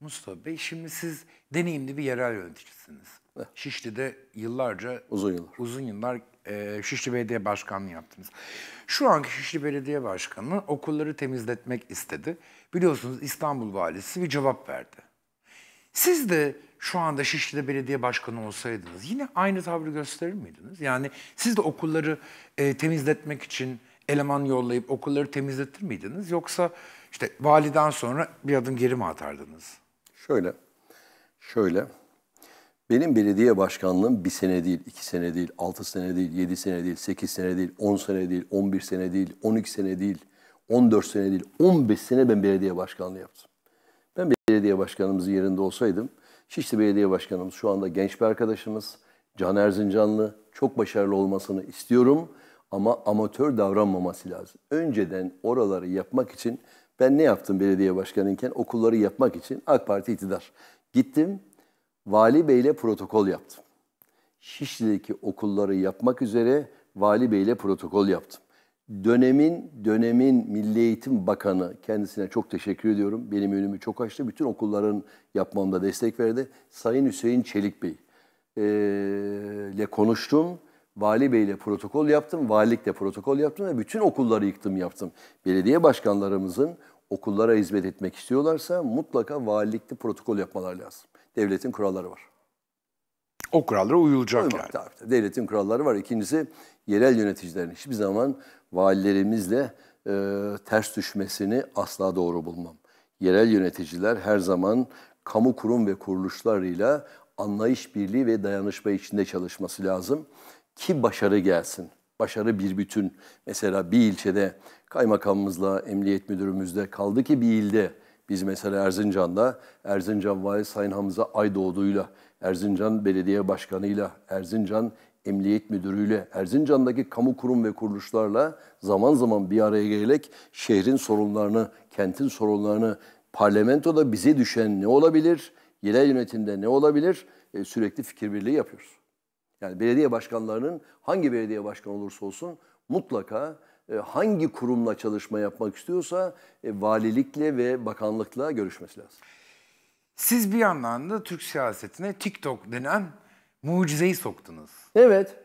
A: Mustafa Bey şimdi siz deneyimli bir yerel yöneticisiniz. Evet. Şişli'de yıllarca uzun yıllar, uzun yıllar e, Şişli Belediye Başkanlığı yaptınız. Şu anki Şişli Belediye Başkanı okulları temizletmek istedi. Biliyorsunuz İstanbul Valisi bir cevap verdi. Siz de şu anda Şişli'de belediye başkanı olsaydınız yine aynı tavrı gösterir miydiniz? Yani siz de okulları e, temizletmek için eleman yollayıp okulları temizletir miydiniz? Yoksa işte validen sonra bir adım geri mi atardınız?
B: Şöyle, şöyle. Benim belediye başkanlığım bir sene değil, iki sene değil, altı sene değil, yedi sene değil, sekiz sene değil, on sene değil, on bir sene değil, on iki sene değil, on dört sene değil, on beş sene ben belediye başkanlığı yaptım. Ben belediye başkanımızın yerinde olsaydım, Şişli Belediye Başkanımız şu anda genç bir arkadaşımız, Can Erzincanlı, çok başarılı olmasını istiyorum ama amatör davranmaması lazım. Önceden oraları yapmak için ben ne yaptım belediye başkanıyken? Okulları yapmak için AK Parti iktidar. Gittim Vali Bey'le protokol yaptım. Şişli'deki okulları yapmak üzere Vali Bey'le protokol yaptım. Dönemin dönemin Milli Eğitim Bakanı kendisine çok teşekkür ediyorum. Benim önümü çok açtı. Bütün okulların yapmamda destek verdi. Sayın Hüseyin Çelik Bey ile konuştum. Vali beyle protokol yaptım, valilikle protokol yaptım ve bütün okulları yıktım yaptım. Belediye başkanlarımızın okullara hizmet etmek istiyorlarsa mutlaka valilikte protokol yapmalar lazım. Devletin kuralları var. O kurallara uyulacak Uymak, yani. tabii. Devletin kuralları var. İkincisi yerel yöneticilerin hiçbir zaman valilerimizle e, ters düşmesini asla doğru bulmam. Yerel yöneticiler her zaman kamu kurum ve kuruluşlarıyla anlayış birliği ve dayanışma içinde çalışması lazım ki başarı gelsin. Başarı bir bütün. Mesela bir ilçede kaymakamımızla, emniyet müdürümüzle kaldı ki bir ilde biz mesela Erzincan'da Erzincan Vali Sayın Hamza Aydoğdu'yla, Erzincan Belediye Başkanı'yla, Erzincan Emniyet Müdürü'yle, Erzincan'daki kamu kurum ve kuruluşlarla zaman zaman bir araya gelerek şehrin sorunlarını, kentin sorunlarını, parlamentoda bize düşen ne olabilir, yerel yönetimde ne olabilir e, sürekli fikir birliği yapıyoruz. Yani belediye başkanlarının hangi belediye başkanı olursa olsun mutlaka e, hangi kurumla çalışma yapmak istiyorsa e, valilikle ve bakanlıkla görüşmesi lazım. Siz bir
A: yandan da Türk siyasetine TikTok denen mucizeyi soktunuz.
B: Evet.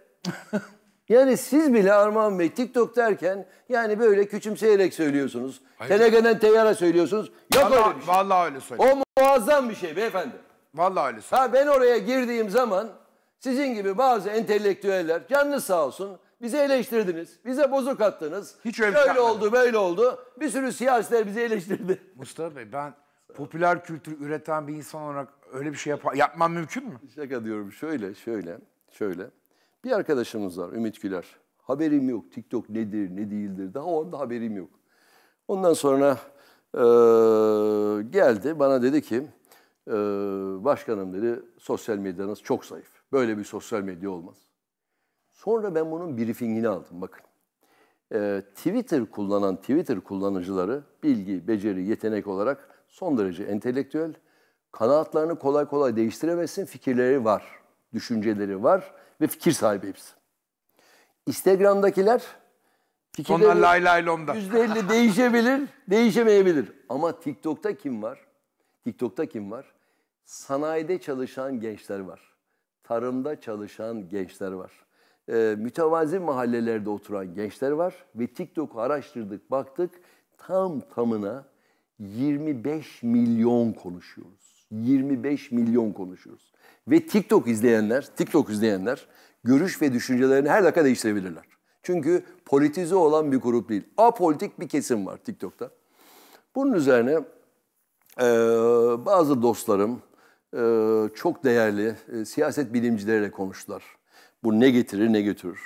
B: yani siz bile Armağan Bey TikTok derken yani böyle küçümseyerek söylüyorsunuz. Telegen'den teyara söylüyorsunuz. Yok vallahi, öyle bir şey. Vallahi öyle söylüyorum. O muazzam bir şey beyefendi. Vallahi öyle söylüyorum. Ha ben oraya girdiğim zaman sizin gibi bazı entelektüeller canınız sağ olsun bizi eleştirdiniz. Bize bozuk attınız. Hiç öyle şey Böyle oldu böyle oldu. Bir sürü siyasiler bizi eleştirdi. Mustafa Bey ben popüler kültür üreten bir insan
A: olarak öyle bir şey yap
B: yapmam mümkün mü? Şaka diyorum şöyle şöyle şöyle. Bir arkadaşımız var Ümit Güler. Haberim yok TikTok nedir ne değildir daha onda haberim yok. Ondan sonra ee, geldi bana dedi ki e, başkanım dedi sosyal medyanız çok zayıf. Böyle bir sosyal medya olmaz. Sonra ben bunun briefingini aldım bakın. Ee, Twitter kullanan Twitter kullanıcıları bilgi, beceri, yetenek olarak son derece entelektüel. Kanaatlarını kolay kolay değiştiremezsin. Fikirleri var, düşünceleri var ve fikir sahibi hepsi. Instagram'dakiler Fikirleri Onlar lay lay %50 değişebilir, değişemeyebilir. Ama TikTok'ta kim var? TikTok'ta kim var? Sanayide çalışan gençler var tarımda çalışan gençler var. E, ee, mütevazi mahallelerde oturan gençler var ve TikTok'u araştırdık, baktık tam tamına 25 milyon konuşuyoruz. 25 milyon konuşuyoruz. Ve TikTok izleyenler, TikTok izleyenler görüş ve düşüncelerini her dakika değiştirebilirler. Çünkü politize olan bir grup değil. Apolitik bir kesim var TikTok'ta. Bunun üzerine e, bazı dostlarım, ee, çok değerli e, siyaset bilimcileriyle konuştular. Bu ne getirir ne götürür.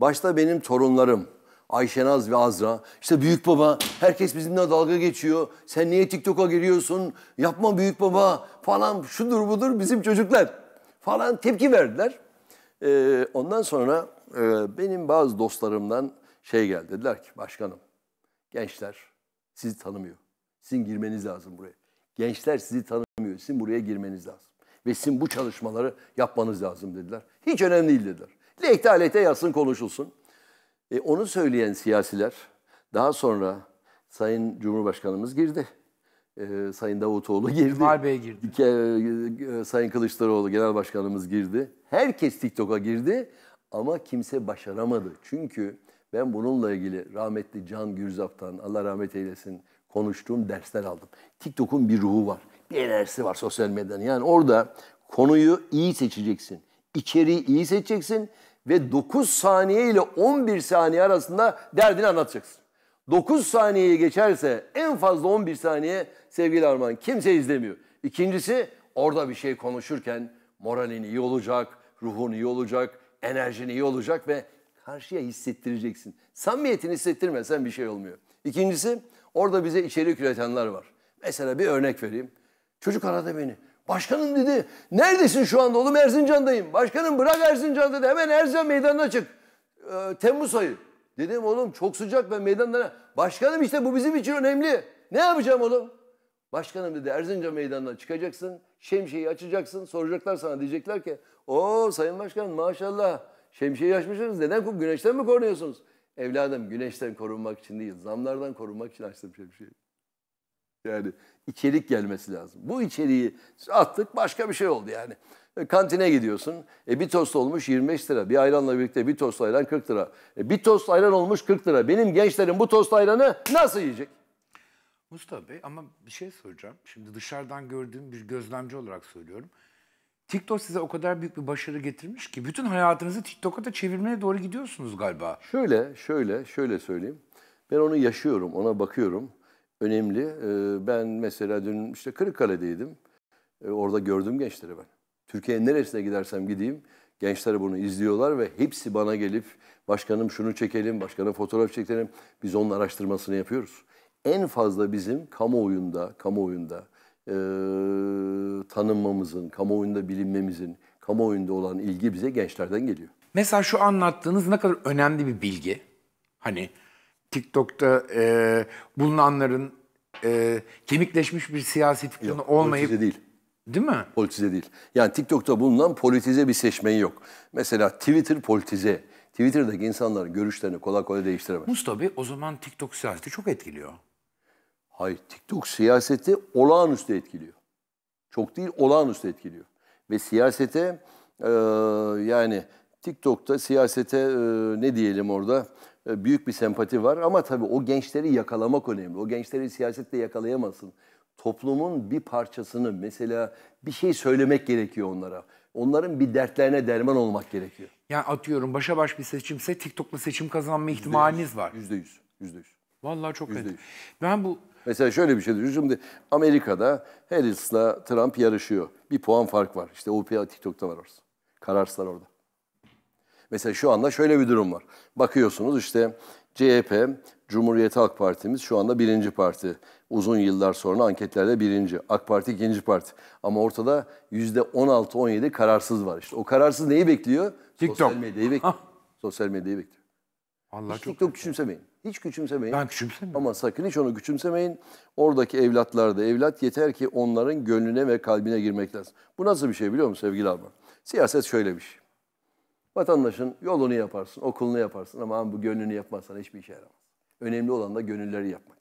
B: Başta benim torunlarım Ayşenaz ve Azra. İşte büyük baba herkes bizimle dalga geçiyor. Sen niye TikTok'a giriyorsun? Yapma büyük baba falan şudur budur bizim çocuklar falan tepki verdiler. Ee, ondan sonra e, benim bazı dostlarımdan şey geldi. Dediler ki başkanım gençler sizi tanımıyor. Sizin girmeniz lazım buraya. Gençler sizi tanımıyor. Sizin buraya girmeniz lazım. Ve sizin bu çalışmaları yapmanız lazım dediler. Hiç önemli değil dediler. Lehtalete aleyhte konuşulsun. E, onu söyleyen siyasiler daha sonra Sayın Cumhurbaşkanımız girdi. E, Sayın Davutoğlu girdi. Kemal Bey girdi. Ke, e, e, Sayın Kılıçdaroğlu Genel Başkanımız girdi. Herkes TikTok'a girdi ama kimse başaramadı. Çünkü ben bununla ilgili rahmetli Can Gürzap'tan Allah rahmet eylesin konuştuğum dersler aldım. TikTok'un bir ruhu var. Bir enerjisi var sosyal medyanın. Yani orada konuyu iyi seçeceksin. İçeriği iyi seçeceksin ve 9 saniye ile 11 saniye arasında derdini anlatacaksın. 9 saniyeye geçerse en fazla 11 saniye sevgili Arman kimse izlemiyor. İkincisi orada bir şey konuşurken moralin iyi olacak, ruhun iyi olacak, enerjin iyi olacak ve karşıya hissettireceksin. Samimiyetini hissettirmezsen bir şey olmuyor. İkincisi Orada bize içerik üretenler var. Mesela bir örnek vereyim. Çocuk aradı beni. Başkanım dedi, neredesin şu anda oğlum Erzincan'dayım. Başkanım bırak Erzincan dedi, hemen Erzincan meydanına çık. Ee, Temmuz ayı. Dedim oğlum çok sıcak ben meydanda. Başkanım işte bu bizim için önemli. Ne yapacağım oğlum? Başkanım dedi Erzincan meydanına çıkacaksın, şemsiyeyi açacaksın, soracaklar sana diyecekler ki o sayın başkan maşallah şemsiyeyi açmışsınız neden güneşten mi korunuyorsunuz? Evladım güneşten korunmak için değil, zamlardan korunmak için açtım şey bir şey. Yani içerik gelmesi lazım. Bu içeriği attık başka bir şey oldu yani. E, kantine gidiyorsun. E, bir tost olmuş 25 lira. Bir ayranla birlikte bir tost ayran 40 lira. E, bir tost ayran olmuş 40 lira. Benim gençlerim bu tost ayranı nasıl yiyecek?
A: Mustafa Bey ama bir şey soracağım. Şimdi dışarıdan gördüğüm bir gözlemci olarak söylüyorum. TikTok size o kadar büyük bir başarı getirmiş ki bütün hayatınızı TikTok'a da çevirmeye doğru gidiyorsunuz
B: galiba. Şöyle, şöyle, şöyle söyleyeyim. Ben onu yaşıyorum, ona bakıyorum. Önemli. Ee, ben mesela dün işte Kırıkkale'deydim. Ee, orada gördüm gençleri ben. Türkiye'nin neresine gidersem gideyim gençler bunu izliyorlar ve hepsi bana gelip başkanım şunu çekelim, başkanım fotoğraf çekelim. Biz onun araştırmasını yapıyoruz. En fazla bizim kamuoyunda, kamuoyunda e, tanınmamızın, kamuoyunda bilinmemizin, kamuoyunda olan ilgi bize gençlerden geliyor. Mesela şu anlattığınız ne kadar önemli bir bilgi. Hani TikTok'ta e,
A: bulunanların e,
B: kemikleşmiş bir siyaset fikrini olmayıp... Politize değil. Değil mi? Politize değil. Yani TikTok'ta bulunan politize bir seçmeni yok. Mesela Twitter politize. Twitter'daki insanların görüşlerini kolay kolay değiştiremez. Mustafa o zaman TikTok siyaseti çok etkiliyor. Hayır, TikTok siyaseti olağanüstü etkiliyor. Çok değil, olağanüstü etkiliyor. Ve siyasete e, yani TikTok'ta siyasete e, ne diyelim orada e, büyük bir sempati var. Ama tabii o gençleri yakalamak önemli. O gençleri siyasetle yakalayamazsın. Toplumun bir parçasını mesela bir şey söylemek gerekiyor onlara. Onların bir dertlerine derman olmak gerekiyor.
A: Yani atıyorum başa baş bir seçimse TikTok'la seçim kazanma ihtimaliniz %100, var. %100,
B: %100. Vallahi çok net. Ben bu Mesela şöyle bir şey düşün. Şimdi Amerika'da Harris'la Trump yarışıyor. Bir puan fark var. İşte OPA TikTok'ta var orası. Kararsızlar orada. Mesela şu anda şöyle bir durum var. Bakıyorsunuz işte CHP, Cumhuriyet Halk Partimiz şu anda birinci parti. Uzun yıllar sonra anketlerde birinci. AK Parti ikinci parti. Ama ortada yüzde 16-17 kararsız var İşte O kararsız neyi bekliyor? TikTok. Sosyal medyayı bekliyor. Sosyal medyayı bekliyor. Allah Hiç çok TikTok güzel. küçümsemeyin. Hiç küçümsemeyin. Ben küçümsemiyorum. Ama sakın hiç onu küçümsemeyin. Oradaki evlatlar da evlat yeter ki onların gönlüne ve kalbine girmek lazım. Bu nasıl bir şey biliyor musun sevgili Alman? Siyaset şöyle bir şey. Vatandaşın yolunu yaparsın, okulunu yaparsın ama bu gönlünü yapmazsan hiçbir işe yaramaz. Önemli olan da gönülleri yapmak.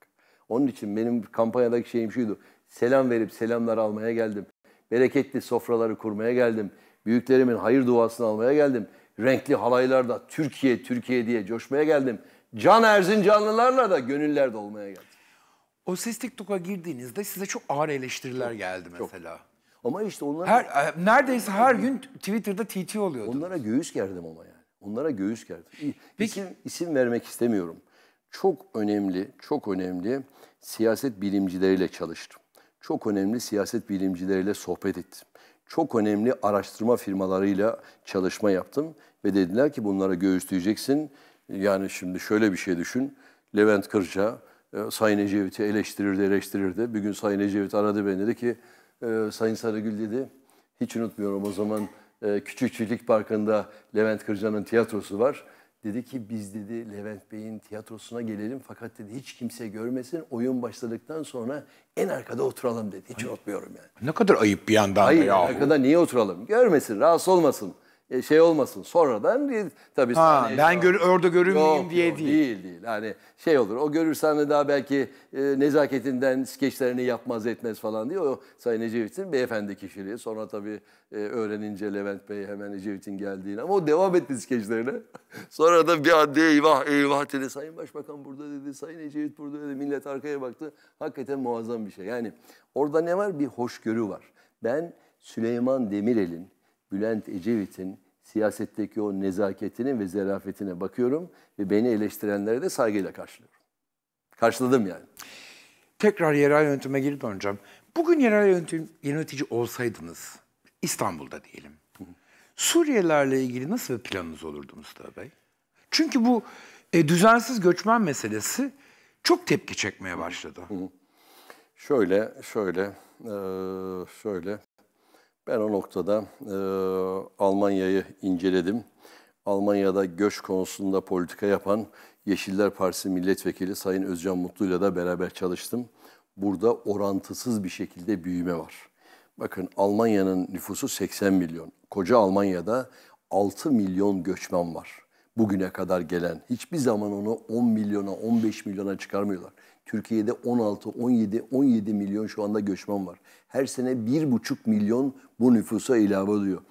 B: Onun için benim kampanyadaki şeyim şuydu. Selam verip selamlar almaya geldim. Bereketli sofraları kurmaya geldim. Büyüklerimin hayır duasını almaya geldim. Renkli halaylarda Türkiye, Türkiye diye coşmaya geldim. Can Erzincanlılarla da gönüller dolmaya geldi. O ses TikTok'a girdiğinizde size çok ağır eleştiriler geldi mesela. Çok. Ama işte onlar Her, e, neredeyse her gün Twitter'da TT oluyordu. Onlara göğüs gerdim ama yani. Onlara göğüs gerdim. Peki. İsim, isim vermek istemiyorum. Çok önemli, çok önemli siyaset bilimcileriyle çalıştım. Çok önemli siyaset bilimcileriyle sohbet ettim. Çok önemli araştırma firmalarıyla çalışma yaptım. Ve dediler ki bunlara göğüs diyeceksin. Yani şimdi şöyle bir şey düşün. Levent Kırca e, Sayın Ecevit'i eleştirirdi, eleştirirdi. Bir gün Sayın Ecevit aradı beni dedi ki e, Sayın Sarıgül dedi hiç unutmuyorum o zaman e, Küçük Çiftlik Parkı'nda Levent Kırca'nın tiyatrosu var. Dedi ki biz dedi Levent Bey'in tiyatrosuna gelelim fakat dedi hiç kimse görmesin. Oyun başladıktan sonra en arkada oturalım dedi. Hiç unutmuyorum yani. Ne kadar ayıp bir yandan Hayır, da yahu. arkada niye oturalım? Görmesin, rahatsız olmasın. E, şey olmasın. Sonradan tabii ha, ben gör, orada görünmeyeyim diye yok, değil. Değil değil. Yani şey olur. O görürsen de daha belki e, nezaketinden skeçlerini yapmaz etmez falan diyor O Sayın Ecevit'in beyefendi kişiliği. Sonra tabii e, öğrenince Levent Bey hemen Ecevit'in geldiğini ama o devam etti skeçlerine. Sonra da bir anda eyvah eyvah dedi. Sayın Başbakan burada dedi. Sayın Ecevit burada dedi. Millet arkaya baktı. Hakikaten muazzam bir şey. Yani orada ne var? Bir hoşgörü var. Ben Süleyman Demirel'in, Bülent Ecevit'in siyasetteki o nezaketine ve zerafetine bakıyorum ve beni eleştirenlere de saygıyla karşılıyorum. Karşıladım yani. Tekrar yerel yönetime geri döneceğim. Bugün yerel yönetim yönetici olsaydınız
A: İstanbul'da diyelim. Hı Suriyelilerle ilgili nasıl bir planınız olurdu Mustafa Bey? Çünkü bu e, düzensiz göçmen meselesi çok tepki çekmeye
B: başladı. Hı hı. Şöyle, şöyle, e, şöyle ben o noktada e, Almanya'yı inceledim. Almanya'da göç konusunda politika yapan Yeşiller Partisi Milletvekili Sayın Özcan Mutlu ile de beraber çalıştım. Burada orantısız bir şekilde büyüme var. Bakın Almanya'nın nüfusu 80 milyon. Koca Almanya'da 6 milyon göçmen var bugüne kadar gelen. Hiçbir zaman onu 10 milyona, 15 milyona çıkarmıyorlar. Türkiye'de 16, 17, 17 milyon şu anda göçmen var. Her sene 1,5 milyon bu nüfusa ilave oluyor.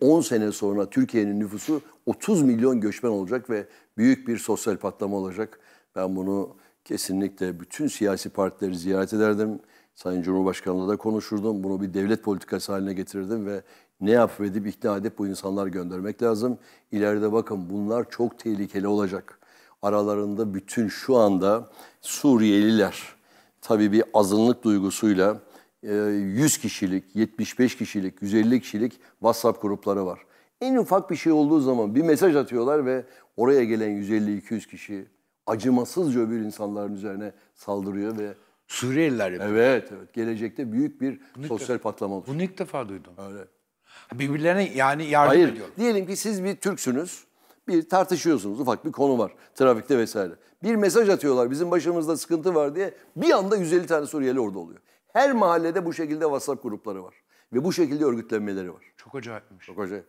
B: 10 ee, sene sonra Türkiye'nin nüfusu 30 milyon göçmen olacak ve büyük bir sosyal patlama olacak. Ben bunu kesinlikle bütün siyasi partileri ziyaret ederdim. Sayın Cumhurbaşkanı'la da konuşurdum. Bunu bir devlet politikası haline getirirdim ve ne affedip ikna edip bu insanlar göndermek lazım. İleride bakın bunlar çok tehlikeli olacak. Aralarında bütün şu anda Suriyeliler tabii bir azınlık duygusuyla 100 e, kişilik, 75 kişilik, 150 kişilik WhatsApp grupları var. En ufak bir şey olduğu zaman bir mesaj atıyorlar ve oraya gelen 150-200 kişi acımasızca öbür insanların üzerine saldırıyor ve Suriyeliler yapıyor. Evet, evet. Gelecekte büyük bir bunu sosyal defa, patlama olacak. Bunu ilk defa duydum. Öyle. Birbirlerine yani yardım Hayır, ediyor. Diyelim ki siz bir Türksünüz, bir tartışıyorsunuz, ufak bir konu var trafikte vesaire. Bir mesaj atıyorlar bizim başımızda sıkıntı var diye bir anda 150 tane Suriyeli orada oluyor. Her mahallede bu şekilde WhatsApp grupları var ve bu şekilde örgütlenmeleri var.
A: Çok acayipmiş.
B: Çok acayip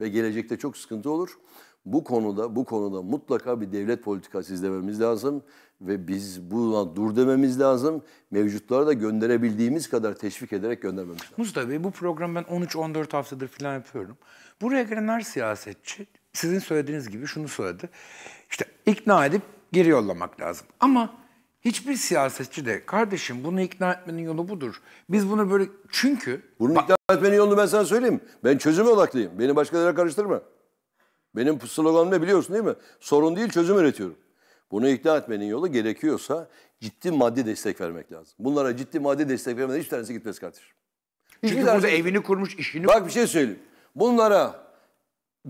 B: ve gelecekte çok sıkıntı olur. Bu konuda bu konuda mutlaka bir devlet politikası izlememiz lazım ve biz buna dur dememiz lazım. Mevcutları da gönderebildiğimiz kadar teşvik ederek göndermemiz lazım.
A: Mustafa Bey bu programı ben 13-14 haftadır falan yapıyorum. Buraya gelen her siyasetçi sizin söylediğiniz gibi şunu söyledi. İşte ikna edip geri yollamak lazım. Ama hiçbir siyasetçi
B: de kardeşim bunu ikna etmenin yolu budur. Biz bunu böyle çünkü... Bunu ikna etmenin yolunu ben sana söyleyeyim. Ben çözüme odaklıyım. Beni başkalarına karıştırma. Benim sloganım ne biliyorsun değil mi? Sorun değil çözüm üretiyorum. Bunu ikna etmenin yolu gerekiyorsa ciddi maddi destek vermek lazım. Bunlara ciddi maddi destek vermeden hiç tanesi gitmez kardeşim. Hiçbir Çünkü burada evini kurmuş, işini Bak bir şey söyleyeyim. Bunlara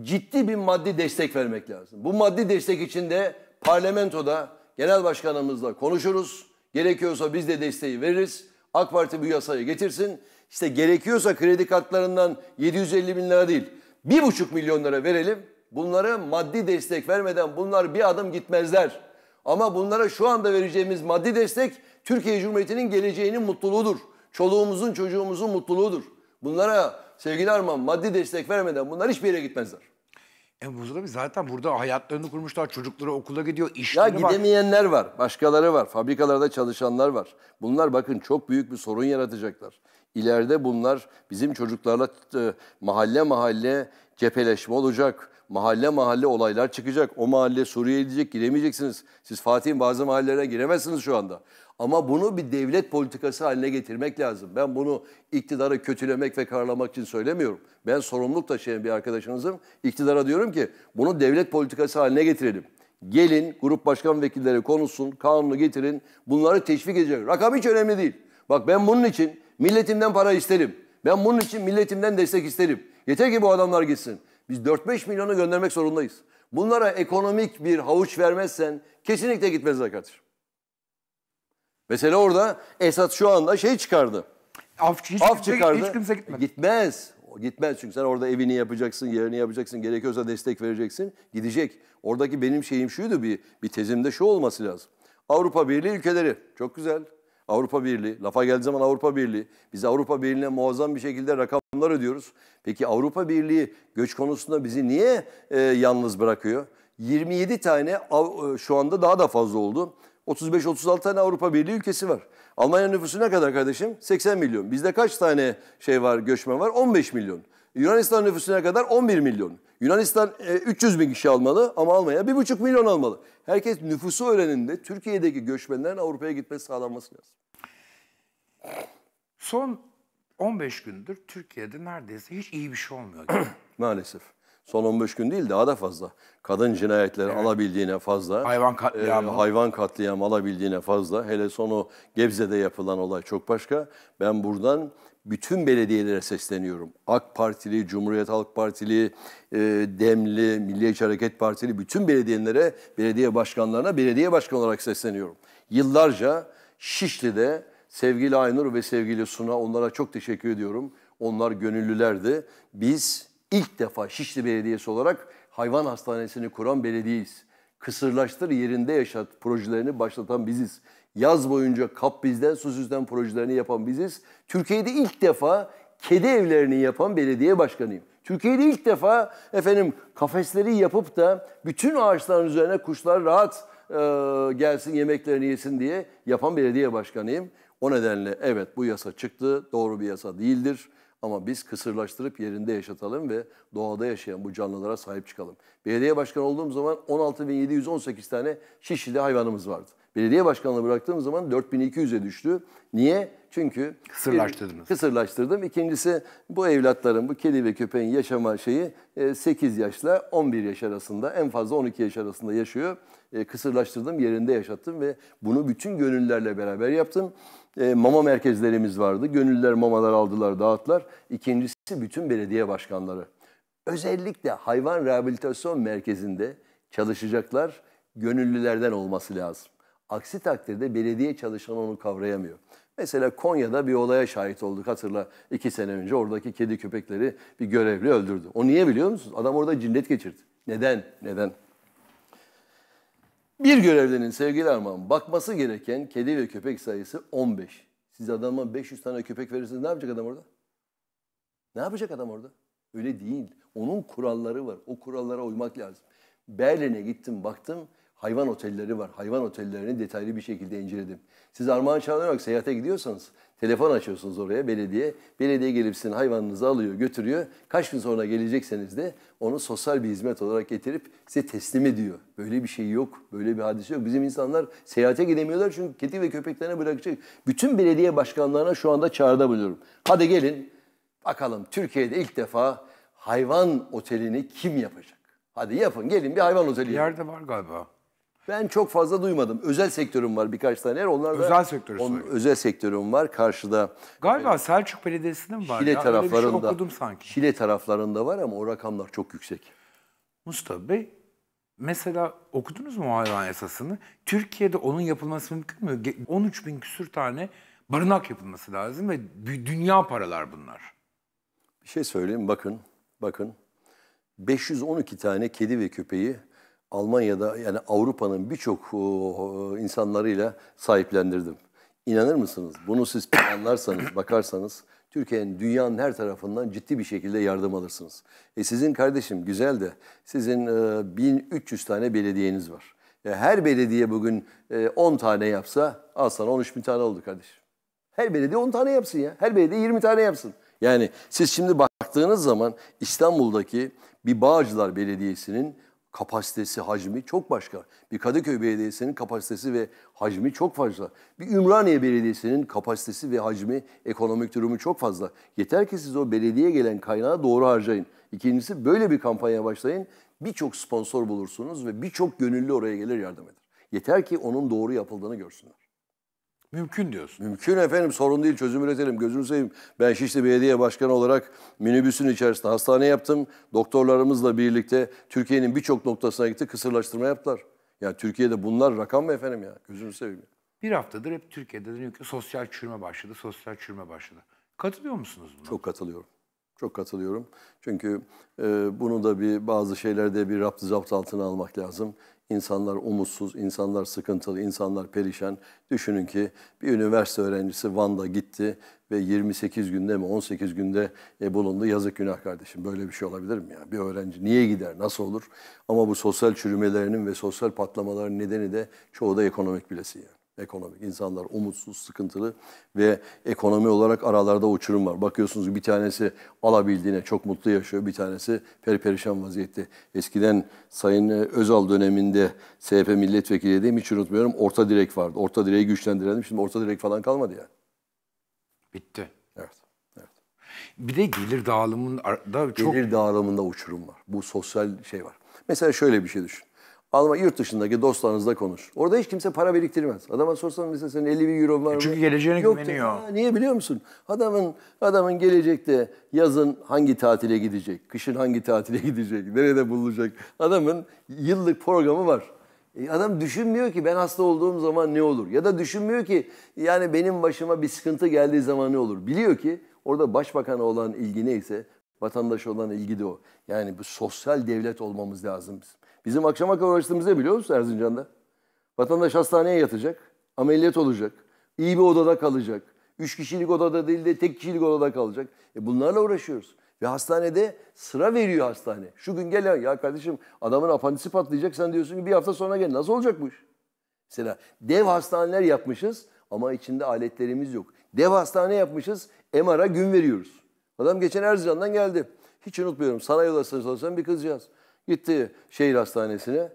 B: ciddi bir maddi destek vermek lazım. Bu maddi destek için de parlamentoda genel başkanımızla konuşuruz. Gerekiyorsa biz de desteği veririz. AK Parti bu yasayı getirsin. İşte gerekiyorsa kredi kartlarından 750 bin lira değil, 1,5 milyon lira verelim bunlara maddi destek vermeden bunlar bir adım gitmezler. Ama bunlara şu anda vereceğimiz maddi destek Türkiye Cumhuriyeti'nin geleceğinin mutluluğudur. Çoluğumuzun çocuğumuzun mutluluğudur. Bunlara sevgili Arman maddi destek vermeden bunlar hiçbir yere gitmezler. E Muzur zaten burada hayatlarını kurmuşlar. Çocukları okula gidiyor, işleri var. Ya gidemeyenler var. var, başkaları var. Fabrikalarda çalışanlar var. Bunlar bakın çok büyük bir sorun yaratacaklar. İleride bunlar bizim çocuklarla mahalle mahalle cepheleşme olacak mahalle mahalle olaylar çıkacak. O mahalle Suriye'ye gidecek giremeyeceksiniz. Siz Fatih'in bazı mahallelerine giremezsiniz şu anda. Ama bunu bir devlet politikası haline getirmek lazım. Ben bunu iktidara kötülemek ve karlamak için söylemiyorum. Ben sorumluluk taşıyan bir arkadaşınızım. İktidara diyorum ki bunu devlet politikası haline getirelim. Gelin grup başkan vekilleri konuşsun, kanunu getirin. Bunları teşvik edecek. Rakam hiç önemli değil. Bak ben bunun için milletimden para isterim. Ben bunun için milletimden destek isterim. Yeter ki bu adamlar gitsin. Biz 4-5 milyonu göndermek zorundayız. Bunlara ekonomik bir havuç vermezsen kesinlikle gitmezler kardeşim. Mesela orada Esat şu anda şey çıkardı. Af, hiç Af kimse, çıkardı. Hiç kimse gitmedi. Gitmez. Gitmez çünkü sen orada evini yapacaksın, yerini yapacaksın, gerekiyorsa destek vereceksin. Gidecek. Oradaki benim şeyim şuydu bir, bir tezimde şu olması lazım. Avrupa Birliği ülkeleri. Çok güzel. Avrupa Birliği, lafa geldiği zaman Avrupa Birliği. Biz Avrupa Birliği'ne muazzam bir şekilde rakamlar ödüyoruz. Peki Avrupa Birliği göç konusunda bizi niye e, yalnız bırakıyor? 27 tane e, şu anda daha da fazla oldu. 35-36 tane Avrupa Birliği ülkesi var. Almanya nüfusu ne kadar kardeşim? 80 milyon. Bizde kaç tane şey var, göçmen var? 15 milyon. Yunanistan nüfusuna kadar 11 milyon. Yunanistan e, 300 bin kişi almalı ama almaya 1,5 milyon almalı. Herkes nüfusu öğreninde Türkiye'deki göçmenlerin Avrupa'ya gitmesi sağlanması lazım.
A: Son 15 gündür Türkiye'de neredeyse hiç iyi bir şey olmuyor.
B: Maalesef. Son 15 gün değil daha da fazla. Kadın cinayetleri evet. alabildiğine fazla. Hayvan katliamı. E, hayvan katliamı alabildiğine fazla. Hele son o Gebze'de yapılan olay çok başka. Ben buradan bütün belediyelere sesleniyorum. AK Partili, Cumhuriyet Halk Partili, e, Demli, Milliyetçi Hareket Partili bütün belediyelere, belediye başkanlarına belediye başkanı olarak sesleniyorum. Yıllarca Şişli'de sevgili Aynur ve sevgili Suna onlara çok teşekkür ediyorum. Onlar gönüllülerdi. Biz ilk defa Şişli Belediyesi olarak hayvan hastanesini kuran belediyeyiz. Kısırlaştır yerinde yaşat projelerini başlatan biziz. Yaz boyunca kap bizden, su sizden projelerini yapan biziz. Türkiye'de ilk defa kedi evlerini yapan belediye başkanıyım. Türkiye'de ilk defa efendim kafesleri yapıp da bütün ağaçların üzerine kuşlar rahat e, gelsin yemeklerini yesin diye yapan belediye başkanıyım. O nedenle evet bu yasa çıktı. Doğru bir yasa değildir. Ama biz kısırlaştırıp yerinde yaşatalım ve doğada yaşayan bu canlılara sahip çıkalım. Belediye başkanı olduğum zaman 16.718 tane şişli hayvanımız vardı. Belediye başkanlığı bıraktığım zaman 4200'e düştü. Niye? Çünkü kısırlaştırdınız. kısırlaştırdım. İkincisi bu evlatların, bu kedi ve köpeğin yaşama şeyi 8 e, yaşla 11 yaş arasında, en fazla 12 yaş arasında yaşıyor. E, kısırlaştırdım, yerinde yaşattım ve bunu bütün gönüllerle beraber yaptım. E, mama merkezlerimiz vardı. Gönüllüler mamalar aldılar, dağıttılar. İkincisi bütün belediye başkanları. Özellikle hayvan rehabilitasyon merkezinde çalışacaklar gönüllülerden olması lazım. Aksi takdirde belediye çalışan onu kavrayamıyor. Mesela Konya'da bir olaya şahit olduk hatırla iki sene önce oradaki kedi köpekleri bir görevli öldürdü. O niye biliyor musunuz? Adam orada cinnet geçirdi. Neden? Neden? Bir görevlinin sevgili Armağan bakması gereken kedi ve köpek sayısı 15. Siz adama 500 tane köpek verirsiniz ne yapacak adam orada? Ne yapacak adam orada? Öyle değil. Onun kuralları var. O kurallara uymak lazım. Berlin'e gittim baktım hayvan otelleri var. Hayvan otellerini detaylı bir şekilde inceledim. Siz Armağan olarak seyahate gidiyorsanız telefon açıyorsunuz oraya belediye. Belediye gelip sizin hayvanınızı alıyor, götürüyor. Kaç gün sonra gelecekseniz de onu sosyal bir hizmet olarak getirip size teslim ediyor. Böyle bir şey yok, böyle bir hadise yok. Bizim insanlar seyahate gidemiyorlar çünkü kedi ve köpeklerine bırakacak. Bütün belediye başkanlarına şu anda çağrıda bulunuyorum. Hadi gelin bakalım Türkiye'de ilk defa hayvan otelini kim yapacak? Hadi yapın gelin bir hayvan oteli. Bir yerde var galiba. Ben çok fazla duymadım. Özel sektörüm var birkaç tane. Onlar özel sektörü on, özel sektörüm var karşıda.
A: Galiba e, Selçuk Belediyesi'nin var. Şile ya, şey taraflarında. Şey okudum sanki.
B: Şile taraflarında var ama o rakamlar çok yüksek. Mustafa Bey
A: mesela okudunuz mu hayvan yasasını? Türkiye'de onun yapılması mümkün mü? 13 bin küsür tane barınak yapılması lazım ve dünya paralar bunlar.
B: Bir şey söyleyeyim bakın, bakın. 512 tane kedi ve köpeği Almanya'da yani Avrupa'nın birçok insanlarıyla sahiplendirdim. İnanır mısınız? Bunu siz planlarsanız, bakarsanız Türkiye'nin dünyanın her tarafından ciddi bir şekilde yardım alırsınız. E sizin kardeşim güzel de sizin 1300 e, tane belediyeniz var. E, her belediye bugün 10 e, tane yapsa al sana 13 bin tane oldu kardeşim. Her belediye 10 tane yapsın ya. Her belediye 20 tane yapsın. Yani siz şimdi baktığınız zaman İstanbul'daki bir Bağcılar Belediyesi'nin kapasitesi, hacmi çok başka. Bir Kadıköy Belediyesi'nin kapasitesi ve hacmi çok fazla. Bir Ümraniye Belediyesi'nin kapasitesi ve hacmi, ekonomik durumu çok fazla. Yeter ki siz o belediye gelen kaynağı doğru harcayın. İkincisi böyle bir kampanya başlayın. Birçok sponsor bulursunuz ve birçok gönüllü oraya gelir yardım eder. Yeter ki onun doğru yapıldığını görsünler. Mümkün diyorsun. Mümkün efendim sorun değil çözüm üretelim gözünü seveyim. Ben Şişli Belediye Başkanı olarak minibüsün içerisinde hastane yaptım. Doktorlarımızla birlikte Türkiye'nin birçok noktasına gitti kısırlaştırma yaptılar. Yani Türkiye'de bunlar rakam mı efendim ya gözünü seveyim.
A: Bir haftadır hep Türkiye'de deniyor ki sosyal çürüme başladı, sosyal çürüme başladı.
B: Katılıyor musunuz buna? Çok katılıyorum. Çok katılıyorum. Çünkü e, bunu da bir bazı şeylerde bir rapt zapt altına almak lazım. İnsanlar umutsuz, insanlar sıkıntılı, insanlar perişan. Düşünün ki bir üniversite öğrencisi Van'da gitti ve 28 günde mi 18 günde e, bulundu. Yazık günah kardeşim. Böyle bir şey olabilir mi ya? Bir öğrenci niye gider, nasıl olur? Ama bu sosyal çürümelerinin ve sosyal patlamaların nedeni de çoğu da ekonomik bilesi yani ekonomik. İnsanlar umutsuz, sıkıntılı ve ekonomi olarak aralarda uçurum var. Bakıyorsunuz bir tanesi alabildiğine çok mutlu yaşıyor, bir tanesi perperişan vaziyette. Eskiden Sayın e, Özal döneminde CHP milletvekili dediğim hiç unutmuyorum orta direk vardı. Orta direği güçlendirelim. Şimdi orta direk falan kalmadı yani. Bitti. Evet. Bir de gelir dağılımında çok... Gelir dağılımında uçurum var. Bu sosyal şey var. Mesela şöyle bir şey düşün. Alma yurt dışındaki dostlarınızla konuş. Orada hiç kimse para biriktirmez. Adama sorsan mesela senin 50 bin euro var e mı? Çünkü geleceğine Yok güveniyor. Ha, niye biliyor musun? Adamın adamın gelecekte yazın hangi tatile gidecek, kışın hangi tatile gidecek, nerede bulunacak? Adamın yıllık programı var. E adam düşünmüyor ki ben hasta olduğum zaman ne olur? Ya da düşünmüyor ki yani benim başıma bir sıkıntı geldiği zaman ne olur? Biliyor ki orada başbakana olan ilgi neyse vatandaş olan ilgi de o. Yani bu sosyal devlet olmamız lazım bizim. Bizim akşama kadar uğraştığımız ne biliyor musun Erzincan'da? Vatandaş hastaneye yatacak, ameliyat olacak, iyi bir odada kalacak. Üç kişilik odada değil de tek kişilik odada kalacak. E bunlarla uğraşıyoruz. Ve hastanede sıra veriyor hastane. Şu gün gel ya kardeşim adamın apandisi patlayacak sen diyorsun ki bir hafta sonra gel. Nasıl olacakmış? bu Mesela dev hastaneler yapmışız ama içinde aletlerimiz yok. Dev hastane yapmışız MR'a gün veriyoruz. Adam geçen Erzincan'dan geldi. Hiç unutmuyorum. Saray Odası'nda çalışan bir kızcağız. Gitti şehir hastanesine.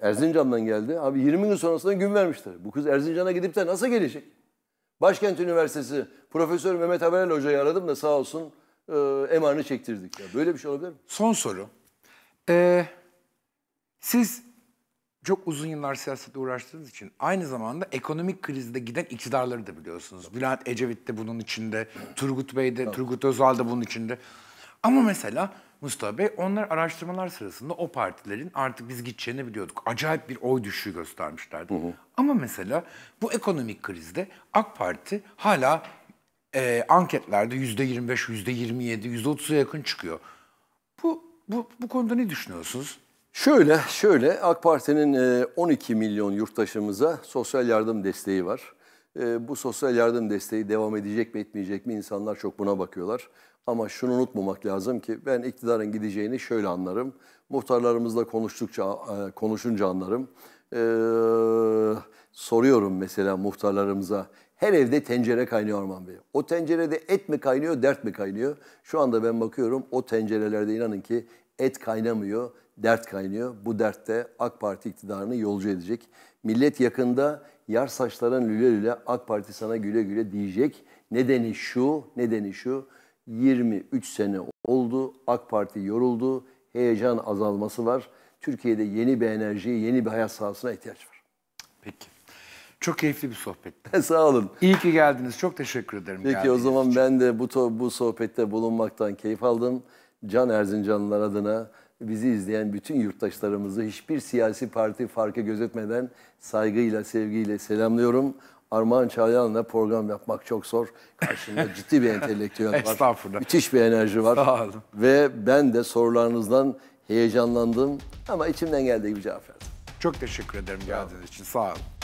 B: Erzincan'dan geldi. Abi 20 gün sonrasında gün vermişler. Bu kız Erzincan'a gidip de nasıl gelecek? Başkent Üniversitesi Profesör Mehmet Haberel Hoca'yı aradım da sağ olsun e, emarını çektirdik. Ya böyle bir şey olabilir mi?
A: Son soru. Ee, siz çok uzun yıllar siyasete uğraştığınız için aynı zamanda ekonomik krizde giden iktidarları da biliyorsunuz. Bülent Ecevit de bunun içinde, Turgut Bey de, Turgut Özal da bunun içinde. Ama mesela Mustafa Bey onlar araştırmalar sırasında o partilerin artık biz gideceğini biliyorduk. Acayip bir oy düşüşü göstermişlerdi. Hı hı. Ama mesela bu ekonomik krizde AK Parti hala e, anketlerde %25, %27, %30'a yakın çıkıyor. Bu, bu, bu konuda ne düşünüyorsunuz?
B: Şöyle, şöyle AK Parti'nin 12 e, milyon yurttaşımıza sosyal yardım desteği var. E, bu sosyal yardım desteği devam edecek mi etmeyecek mi insanlar çok buna bakıyorlar. Ama şunu unutmamak lazım ki ben iktidarın gideceğini şöyle anlarım. Muhtarlarımızla konuştukça, e, konuşunca anlarım. Ee, soruyorum mesela muhtarlarımıza. Her evde tencere kaynıyor Orman Bey. O tencerede et mi kaynıyor, dert mi kaynıyor? Şu anda ben bakıyorum o tencerelerde inanın ki et kaynamıyor, dert kaynıyor. Bu dertte de AK Parti iktidarını yolcu edecek. Millet yakında yar saçların lüle lüle AK Parti sana güle güle diyecek. Nedeni şu, nedeni şu 23 sene oldu. AK Parti yoruldu. Heyecan azalması var. Türkiye'de yeni bir enerjiye, yeni bir hayat sahasına ihtiyaç var. Peki. Çok keyifli bir sohbetti. Sağ olun. İyi ki geldiniz. Çok teşekkür ederim. Peki o zaman ben de bu, bu sohbette bulunmaktan keyif aldım. Can Erzincanlılar adına bizi izleyen bütün yurttaşlarımızı hiçbir siyasi parti farkı gözetmeden saygıyla, sevgiyle selamlıyorum. Armağan Çağlayan'la program yapmak çok zor. Karşında ciddi bir entelektüel var. Estağfurullah. Müthiş bir enerji var. Sağ olun. Ve ben de sorularınızdan heyecanlandım ama içimden geldiği gibi cevap verdim. Çok teşekkür ederim geldiğiniz için. Sağ olun.